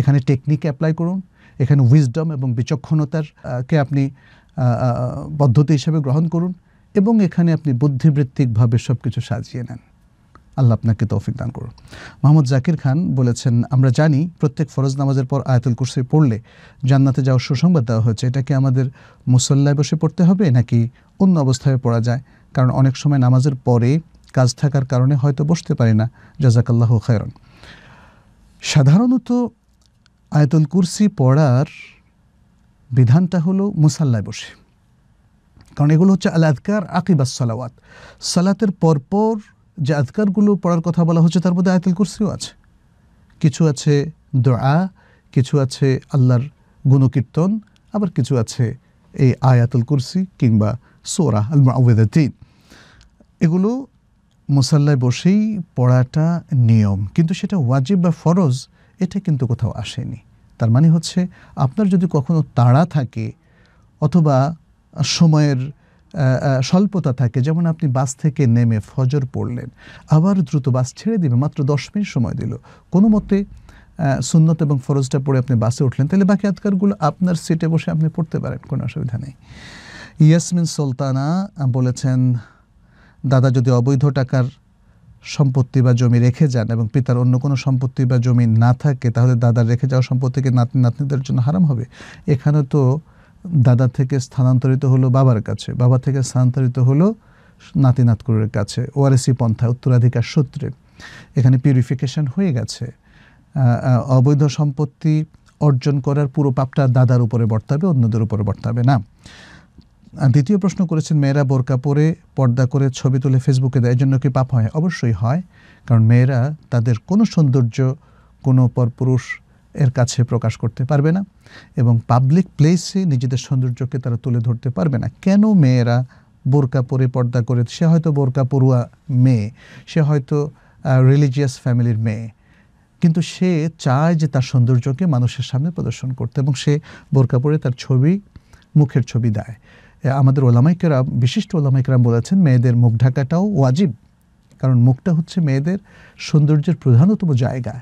এখানে টেকনিক অ্যাপ্লাই করুন এখানে উইজডম এবং বিচক্ষণতার কে আপনি পদ্ধতি হিসাবে গ্রহণ করুন এবং এখানে আপনি বুদ্ধিবৃত্তিকভাবে সব কিছু সাজিয়ে নেন আল্লাহ আপনাকে তৌফিক দান করুন মোহাম্মদ জাকির খান বলেছেন আমরা জানি প্রত্যেক ফরজ নামাজের পর আয়াতুল কুরসি পড়লে জান্নাতে যাওয়ার সুসংবাদ দেওয়া হয়েছে এটাকে আমাদের মুসল্লায় বসে পড়তে হবে নাকি অন্য অবস্থায় পড়া যায় কারণ অনেক সময় নামাজের পরে কাজ থাকার কারণে হয়তো বসতে পারি না জাজাকাল্লাহ খায়রন সাধারণত আয়াতুল কুরসি পড়ার বিধানটা হলো মুসাল্লায় বসে কারণ এগুলো হচ্ছে আল আদকার আকিবাস সালাওয়াত সালাতের পরপর যে আদকারগুলো পড়ার কথা বলা হচ্ছে তার মধ্যে আয়াতুল কুরসিও আছে কিছু আছে দোয়া কিছু আছে আল্লাহর গুণকীর্তন আবার কিছু আছে এই আয়াতুল কুরসি কিংবা সোরা আল মাউদ্দিন এগুলো মুসাল্লায় বসেই পড়াটা নিয়ম কিন্তু সেটা ওয়াজিব বা ফরজ এটা কিন্তু কোথাও আসেনি তার মানে হচ্ছে আপনার যদি কখনো তাড়া থাকে অথবা সময়ের স্বল্পতা থাকে যেমন আপনি বাস থেকে নেমে ফজর পড়লেন আবার দ্রুত বাস ছেড়ে দিবে মাত্র দশ মিনিট সময় দিল কোনো মতে সুন্নত এবং ফরজটা পড়ে আপনি বাসে উঠলেন তাহলে বাকি আতকারগুলো আপনার সিটে বসে আপনি পড়তে পারেন কোনো অসুবিধা নেই ইয়াসমিন সুলতানা বলেছেন দাদা যদি অবৈধ টাকার সম্পত্তি বা জমি রেখে যান এবং পিতার অন্য কোনো সম্পত্তি বা জমি না থাকে তাহলে দাদার রেখে যাওয়া সম্পত্তিকে নাতনি নাতনিদের জন্য হারাম হবে এখানে তো দাদা থেকে স্থানান্তরিত হলো বাবার কাছে বাবা থেকে স্থানান্তরিত হলো নাতি নাতকুরের কাছে ওআরএসি পন্থা উত্তরাধিকার সূত্রে এখানে পিউরিফিকেশন হয়ে গেছে অবৈধ সম্পত্তি অর্জন করার পুরো পাপটা দাদার উপরে বর্তাবে অন্যদের উপরে বর্তাবে না আর দ্বিতীয় প্রশ্ন করেছেন মেয়েরা বোরকা পরে পর্দা করে ছবি তুলে ফেসবুকে দেয় জন্য কি পাপ হয় অবশ্যই হয় কারণ মেয়েরা তাদের কোনো সৌন্দর্য কোনো পরপুরুষ এর কাছে প্রকাশ করতে পারবে না এবং পাবলিক প্লেসে নিজেদের সৌন্দর্যকে তারা তুলে ধরতে পারবে না কেন মেয়েরা বোরকা পরে পর্দা করে সে হয়তো বোরকা পড়ুয়া মেয়ে সে হয়তো রিলিজিয়াস ফ্যামিলির মেয়ে কিন্তু সে চায় যে তার সৌন্দর্যকে মানুষের সামনে প্রদর্শন করতে এবং সে বোরকা পরে তার ছবি মুখের ছবি দেয় আমাদের ওলামাইকেরাম বিশিষ্ট ওলামাইকেরাম বলেছেন মেয়েদের মুখ ঢাকাটাও ওয়াজিব কারণ মুখটা হচ্ছে মেয়েদের সৌন্দর্যের প্রধানতম জায়গা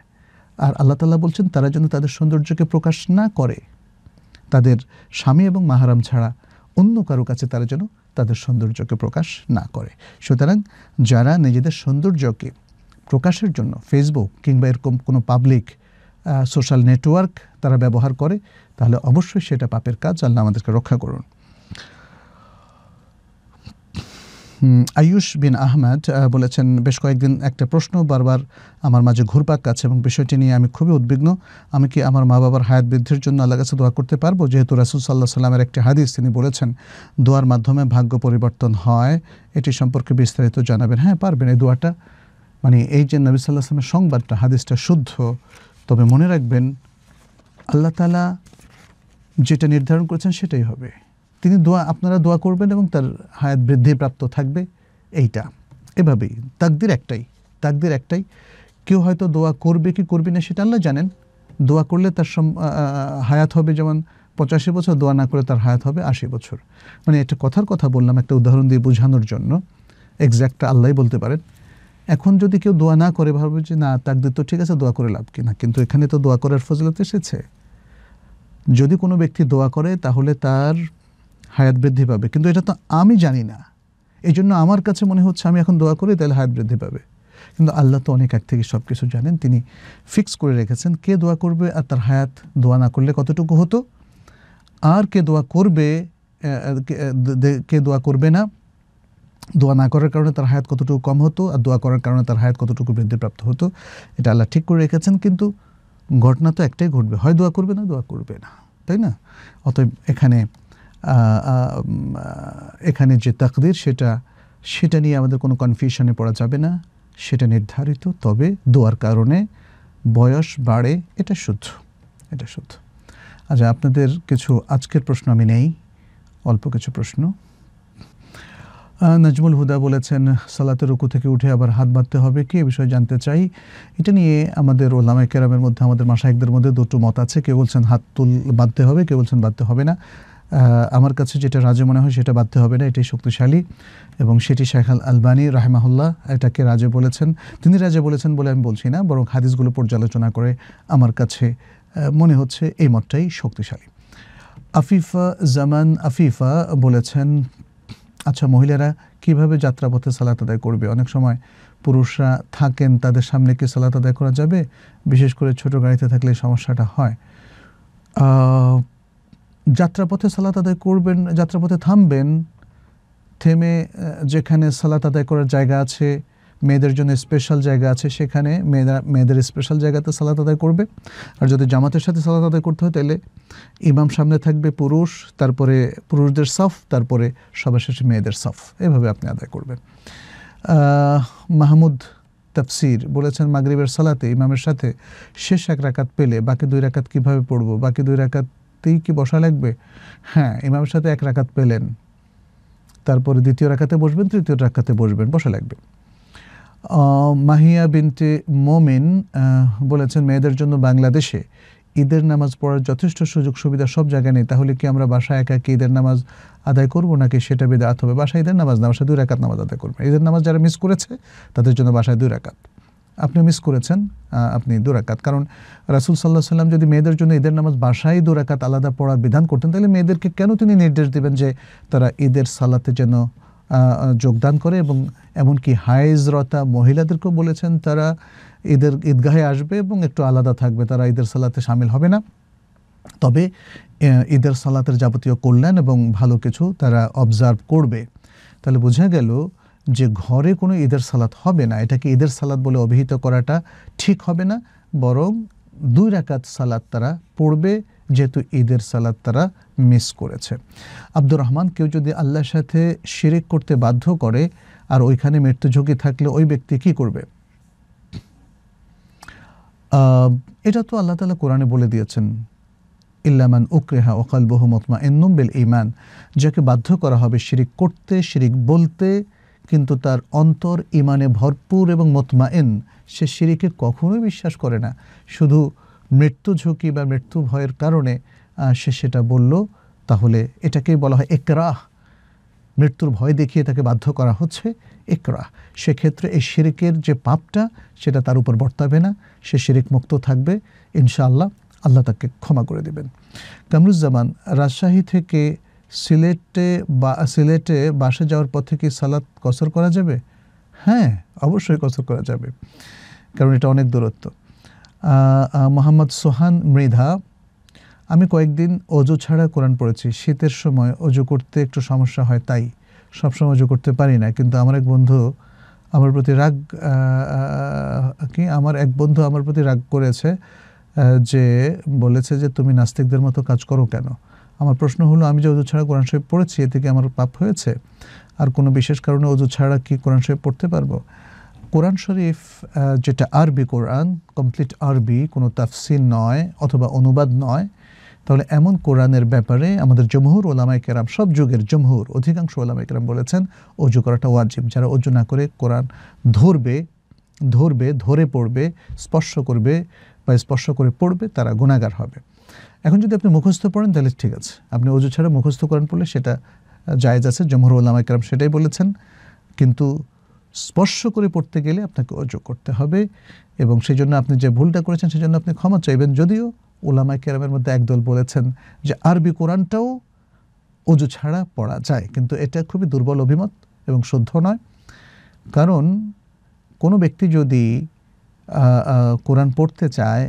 আর আল্লাহ তাল্লাহ বলছেন তারা যেন তাদের সৌন্দর্যকে প্রকাশ না করে তাদের স্বামী এবং মাহারাম ছাড়া অন্য কারো কাছে তারা যেন তাদের সৌন্দর্যকে প্রকাশ না করে সুতরাং যারা নিজেদের সৌন্দর্যকে প্রকাশের জন্য ফেসবুক কিংবা এরকম কোনো পাবলিক সোশ্যাল নেটওয়ার্ক তারা ব্যবহার করে তাহলে অবশ্যই সেটা পাপের কাজ আল্লাহ আমাদেরকে রক্ষা করুন আয়ুষ বিন আহমেদ বলেছেন বেশ কয়েকদিন একটা প্রশ্ন বারবার আমার মাঝে ঘুরপাক আছে এবং বিষয়টি নিয়ে আমি খুবই উদ্বিগ্ন আমি কি আমার মা বাবার হায়াত বৃদ্ধির জন্য আল্লাহ কাছে দোয়া করতে পারবো যেহেতু রাসুল সাল্লাহ সাল্লামের একটি হাদিস তিনি বলেছেন দোয়ার মাধ্যমে ভাগ্য পরিবর্তন হয় এটি সম্পর্কে বিস্তারিত জানাবেন হ্যাঁ পারবেন এই দোয়াটা মানে এই যে নবী সাল্লাহ সাল্লামের সংবাদটা হাদিসটা শুদ্ধ তবে মনে রাখবেন আল্লাহ তালা যেটা নির্ধারণ করেছেন সেটাই হবে তিনি দোয়া আপনারা দোয়া করবেন এবং তার হায়াত বৃদ্ধিপ্রাপ্ত থাকবে এইটা এভাবেই তাকদির একটাই তাকদির একটাই কেউ হয়তো দোয়া করবে কি করবে না সেটা আল্লাহ জানেন দোয়া করলে তার হায়াত হবে যেমন পঁচাশি বছর দোয়া না করে তার হায়াত হবে আশি বছর মানে একটা কথার কথা বললাম একটা উদাহরণ দিয়ে বোঝানোর জন্য এক্স্যাক্টটা আল্লাহ বলতে পারেন এখন যদি কেউ দোয়া না করে ভাববে যে না তাকদির তো ঠিক আছে দোয়া করে লাভ কিনা কিন্তু এখানে তো দোয়া করার ফজলত এসেছে যদি কোনো ব্যক্তি দোয়া করে তাহলে তার হায়াত বৃদ্ধি পাবে কিন্তু এটা তো আমি জানি না এই জন্য আমার কাছে মনে হচ্ছে আমি এখন দোয়া করি তাহলে হায়াত বৃদ্ধি পাবে কিন্তু আল্লাহ তো অনেক এক থেকে সব কিছু জানেন তিনি ফিক্স করে রেখেছেন কে দোয়া করবে আর তার হায়াত দোয়া না করলে কতটুকু হতো আর কে দোয়া করবে কে দোয়া করবে না দোয়া না করার কারণে তার হায়াত কতটুকু কম হতো আর দোয়া করার কারণে তার হায়াত কতটুকু বৃদ্ধিপ্রাপ্ত হতো এটা আল্লাহ ঠিক করে রেখেছেন কিন্তু ঘটনা তো একটাই ঘটবে হয় দোয়া করবে না দোয়া করবে না তাই না অতএব এখানে এখানে যে তাকদির সেটা সেটা নিয়ে আমাদের কোনো কনফিউশনে পড়া যাবে না সেটা নির্ধারিত তবে দোয়ার কারণে বয়স বাড়ে এটা শুদ্ধ এটা শুদ্ধ আচ্ছা আপনাদের কিছু আজকের প্রশ্ন আমি নেই অল্প কিছু প্রশ্ন নাজমুল হুদা বলেছেন সালাতে রুকু থেকে উঠে আবার হাত বাঁধতে হবে কি এ বিষয়ে জানতে চাই এটা নিয়ে আমাদের ওলামা কেরামের মধ্যে আমাদের মাসাহিকদের মধ্যে দুটো মত আছে কেউ বলছেন হাত তুল বাঁধতে হবে কেউ বলছেন বাঁধতে হবে না আমার কাছে যেটা রাজ্য মনে হয় সেটা বাধ্য হবে না এটাই শক্তিশালী এবং সেটি শেখ আল আলবানী রাহেমাহুল্লাহ এটাকে রাজে বলেছেন তিনি রাজে বলেছেন বলে আমি বলছি না বরং হাদিসগুলো পর্যালোচনা করে আমার কাছে মনে হচ্ছে এই মতটাই শক্তিশালী আফিফা জামান আফিফা বলেছেন আচ্ছা মহিলারা কিভাবে যাত্রাপথে সালাত আদায় করবে অনেক সময় পুরুষরা থাকেন তাদের সামনে কি সালাত আদায় করা যাবে বিশেষ করে ছোট গাড়িতে থাকলে সমস্যাটা হয় যাত্রাপথে সালাত আদায় করবেন যাত্রাপথে থামবেন থেমে যেখানে সালাত আদায় করার জায়গা আছে মেয়েদের জন্য স্পেশাল জায়গা আছে সেখানে মেয়েরা মেয়েদের স্পেশাল জায়গাতে সালাত আদায় করবে আর যদি জামাতের সাথে সালাত আদায় করতে হয় তাহলে ইমাম সামনে থাকবে পুরুষ তারপরে পুরুষদের সফ তারপরে সবার শেষে মেয়েদের সফ এভাবে আপনি আদায় করবেন মাহমুদ তাফসির বলেছেন মাগরিবের সালাতে ইমামের সাথে শেষ এক রাকাত পেলে বাকি দুই রাকাত কিভাবে পড়ব বাকি দুই রাকাত রাখতেই কি বসা লাগবে হ্যাঁ ইমামের সাথে এক রাখাত পেলেন তারপরে দ্বিতীয় রাখাতে বসবেন তৃতীয় রাখাতে বসবেন বসা লাগবে মাহিয়া বিনতে মোমিন বলেছেন মেয়েদের জন্য বাংলাদেশে ঈদের নামাজ পড়ার যথেষ্ট সুযোগ সুবিধা সব জায়গায় নেই তাহলে কি আমরা বাসায় একা কি ঈদের নামাজ আদায় করবো নাকি সেটা বেদাত হবে বাসায় ঈদের নামাজ না বাসায় দুই রাকাত নামাজ আদায় করবে ঈদের নামাজ যারা মিস করেছে তাদের জন্য বাসায় দুই রাকাত আপনি মিস করেছেন আপনি দুরাকাত কারণ রাসুল সাল্লাহ সাল্লাম যদি মেয়েদের জন্য ঈদের নামাজ বাসায় দুরাকাত আলাদা পড়ার বিধান করতেন তাহলে মেয়েদেরকে কেন তিনি নির্দেশ দেবেন যে তারা ঈদের সালাতে যেন যোগদান করে এবং এমনকি হায়জরতা মহিলাদেরকেও বলেছেন তারা ঈদের ঈদগাহে আসবে এবং একটু আলাদা থাকবে তারা ঈদের সালাতে সামিল হবে না তবে ঈদের সালাতের যাবতীয় কল্যাণ এবং ভালো কিছু তারা অবজার্ভ করবে তাহলে বোঝা গেল যে ঘরে কোনো ঈদের সালাত হবে না এটাকে ঈদের সালাত বলে অভিহিত করাটা ঠিক হবে না বরং দুই রাকাত সালাত তারা পড়বে যেহেতু ঈদের সালাত তারা মিস করেছে আব্দুর রহমান কেউ যদি আল্লাহর সাথে শিরিক করতে বাধ্য করে আর ওইখানে মৃত্যু ঝুঁকি থাকলে ওই ব্যক্তি কি করবে এটা তো আল্লাহ তালা কোরআনে বলে দিয়েছেন ইল্লামান উকরেহা ওকাল বহুমতমা এন্নম্বেল ইমান যাকে বাধ্য করা হবে শিরিক করতে শিরিক বলতে কিন্তু তার অন্তর ইমানে ভরপুর এবং মতমায়েন সে সিঁড়িকে কখনোই বিশ্বাস করে না শুধু মৃত্যু ঝুঁকি বা মৃত্যু ভয়ের কারণে সে সেটা বলল তাহলে এটাকেই বলা হয় একরাহ মৃত্যুর ভয় দেখিয়ে তাকে বাধ্য করা হচ্ছে একরাহ সেক্ষেত্রে এই শিরিকের যে পাপটা সেটা তার উপর বর্তাবে না সে শিরিক মুক্ত থাকবে ইনশাআল্লাহ আল্লাহ তাকে ক্ষমা করে দেবেন কামরুজ্জামান রাজশাহী থেকে সিলেটে বা সিলেটে বাসে যাওয়ার পথে কি সালাত কসর করা যাবে হ্যাঁ অবশ্যই কসর করা যাবে কারণ এটা অনেক দূরত্ব মোহাম্মদ সোহান মৃধা আমি কয়েকদিন অজু ছাড়া কোরআন পড়েছি শীতের সময় অজু করতে একটু সমস্যা হয় তাই সবসময় অজু করতে পারি না কিন্তু আমার এক বন্ধু আমার প্রতি রাগ কি আমার এক বন্ধু আমার প্রতি রাগ করেছে যে বলেছে যে তুমি নাস্তিকদের মতো কাজ করো কেন আমার প্রশ্ন হলো আমি যে অজু ছাড়া কোরআন সাহেব পড়েছি এ থেকে আমার পাপ হয়েছে আর কোনো বিশেষ কারণে অজু ছাড়া কি কোরআন সাহেব পড়তে পারবো কোরআন শরীফ যেটা আরবি কোরআন কমপ্লিট আরবি কোনো তাফসিন নয় অথবা অনুবাদ নয় তাহলে এমন কোরআনের ব্যাপারে আমাদের জমহুর ওলামাই কেরাম সব যুগের জমহুর অধিকাংশ ওলামাই কেরাম বলেছেন অজু করাটা ওয়াজিব যারা অজু না করে কোরআন ধরবে ধরবে ধরে পড়বে স্পর্শ করবে বা স্পর্শ করে পড়বে তারা গুণাগার হবে এখন যদি আপনি মুখস্থ পড়েন তাহলে ঠিক আছে আপনি অজু ছাড়া মুখস্থ করেন পড়লে সেটা জায়েজ আছে জমহর উল্লামা কেরাম সেটাই বলেছেন কিন্তু স্পর্শ করে পড়তে গেলে আপনাকে অজু করতে হবে এবং সেই জন্য আপনি যে ভুলটা করেছেন সেজন্য আপনি ক্ষমা চাইবেন যদিও উল্লামা ইকরামের মধ্যে একদল বলেছেন যে আরবি কোরআনটাও অজু ছাড়া পড়া যায় কিন্তু এটা খুবই দুর্বল অভিমত এবং শুদ্ধ নয় কারণ কোনো ব্যক্তি যদি কোরআন পড়তে চায়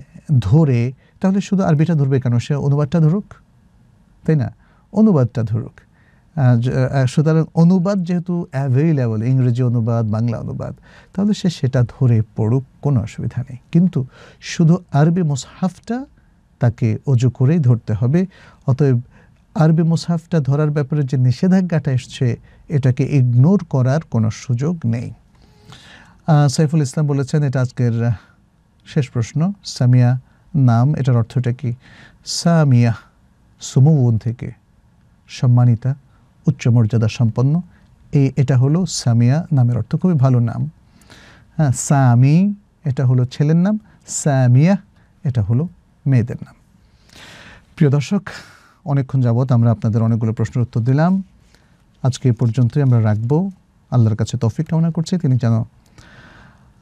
ধরে তাহলে শুধু আরবিটা ধরবে কেন সে অনুবাদটা ধরুক তাই না অনুবাদটা ধরুক সুতরাং অনুবাদ যেহেতু অ্যাভেইলেবল ইংরেজি অনুবাদ বাংলা অনুবাদ তাহলে সে সেটা ধরে পড়ুক কোনো অসুবিধা নেই কিন্তু শুধু আরবি মুসহাফটা তাকে অজু করেই ধরতে হবে অতএব আরবি মুসহাফটা ধরার ব্যাপারে যে নিষেধাজ্ঞাটা এসছে এটাকে ইগনোর করার কোনো সুযোগ নেই সাইফুল ইসলাম বলেছেন এটা আজকের শেষ প্রশ্ন সামিয়া নাম এটার অর্থটা কি সামিয়া সুমুন থেকে সম্মানিতা উচ্চ মর্যাদা সম্পন্ন এই এটা হলো সামিয়া নামের অর্থ খুবই ভালো নাম হ্যাঁ সামি এটা হলো ছেলের নাম সামিয়া এটা হলো মেয়েদের নাম প্রিয় দর্শক অনেকক্ষণ যাবৎ আমরা আপনাদের অনেকগুলো প্রশ্নের উত্তর দিলাম আজকে এ পর্যন্তই আমরা রাখবো আল্লাহর কাছে তফিক কামনা করছি তিনি যেন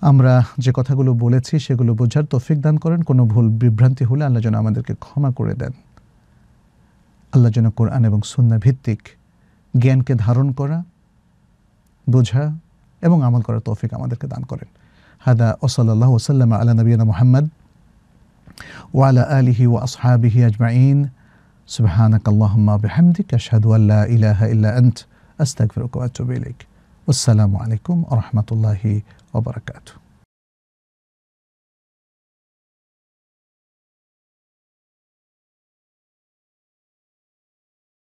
আমরা যে কথাগুলো বলেছি সেগুলো বোঝার তৌফিক দান করেন কোনো ভুল বিভ্রান্তি হলে আল্লাহ যেন আমাদেরকে ক্ষমা করে দেন আল্লাহ যেন কোরআন এবং সুন্না ভিত্তিক জ্ঞানকে ধারণ করা বোঝা এবং আমল করার তৌফিক আমাদেরকে দান করেন হাদা ওসলাল্লাহ ওসাল্লাম আলা নবীনা মোহাম্মদ ওয়ালা আলিহি ওয়া আসহাবিহি আজমাইন سبحانك اللهم بحمدك أشهد أن لا إله إلا أنت أستغفرك وأتوب wabarakatuh.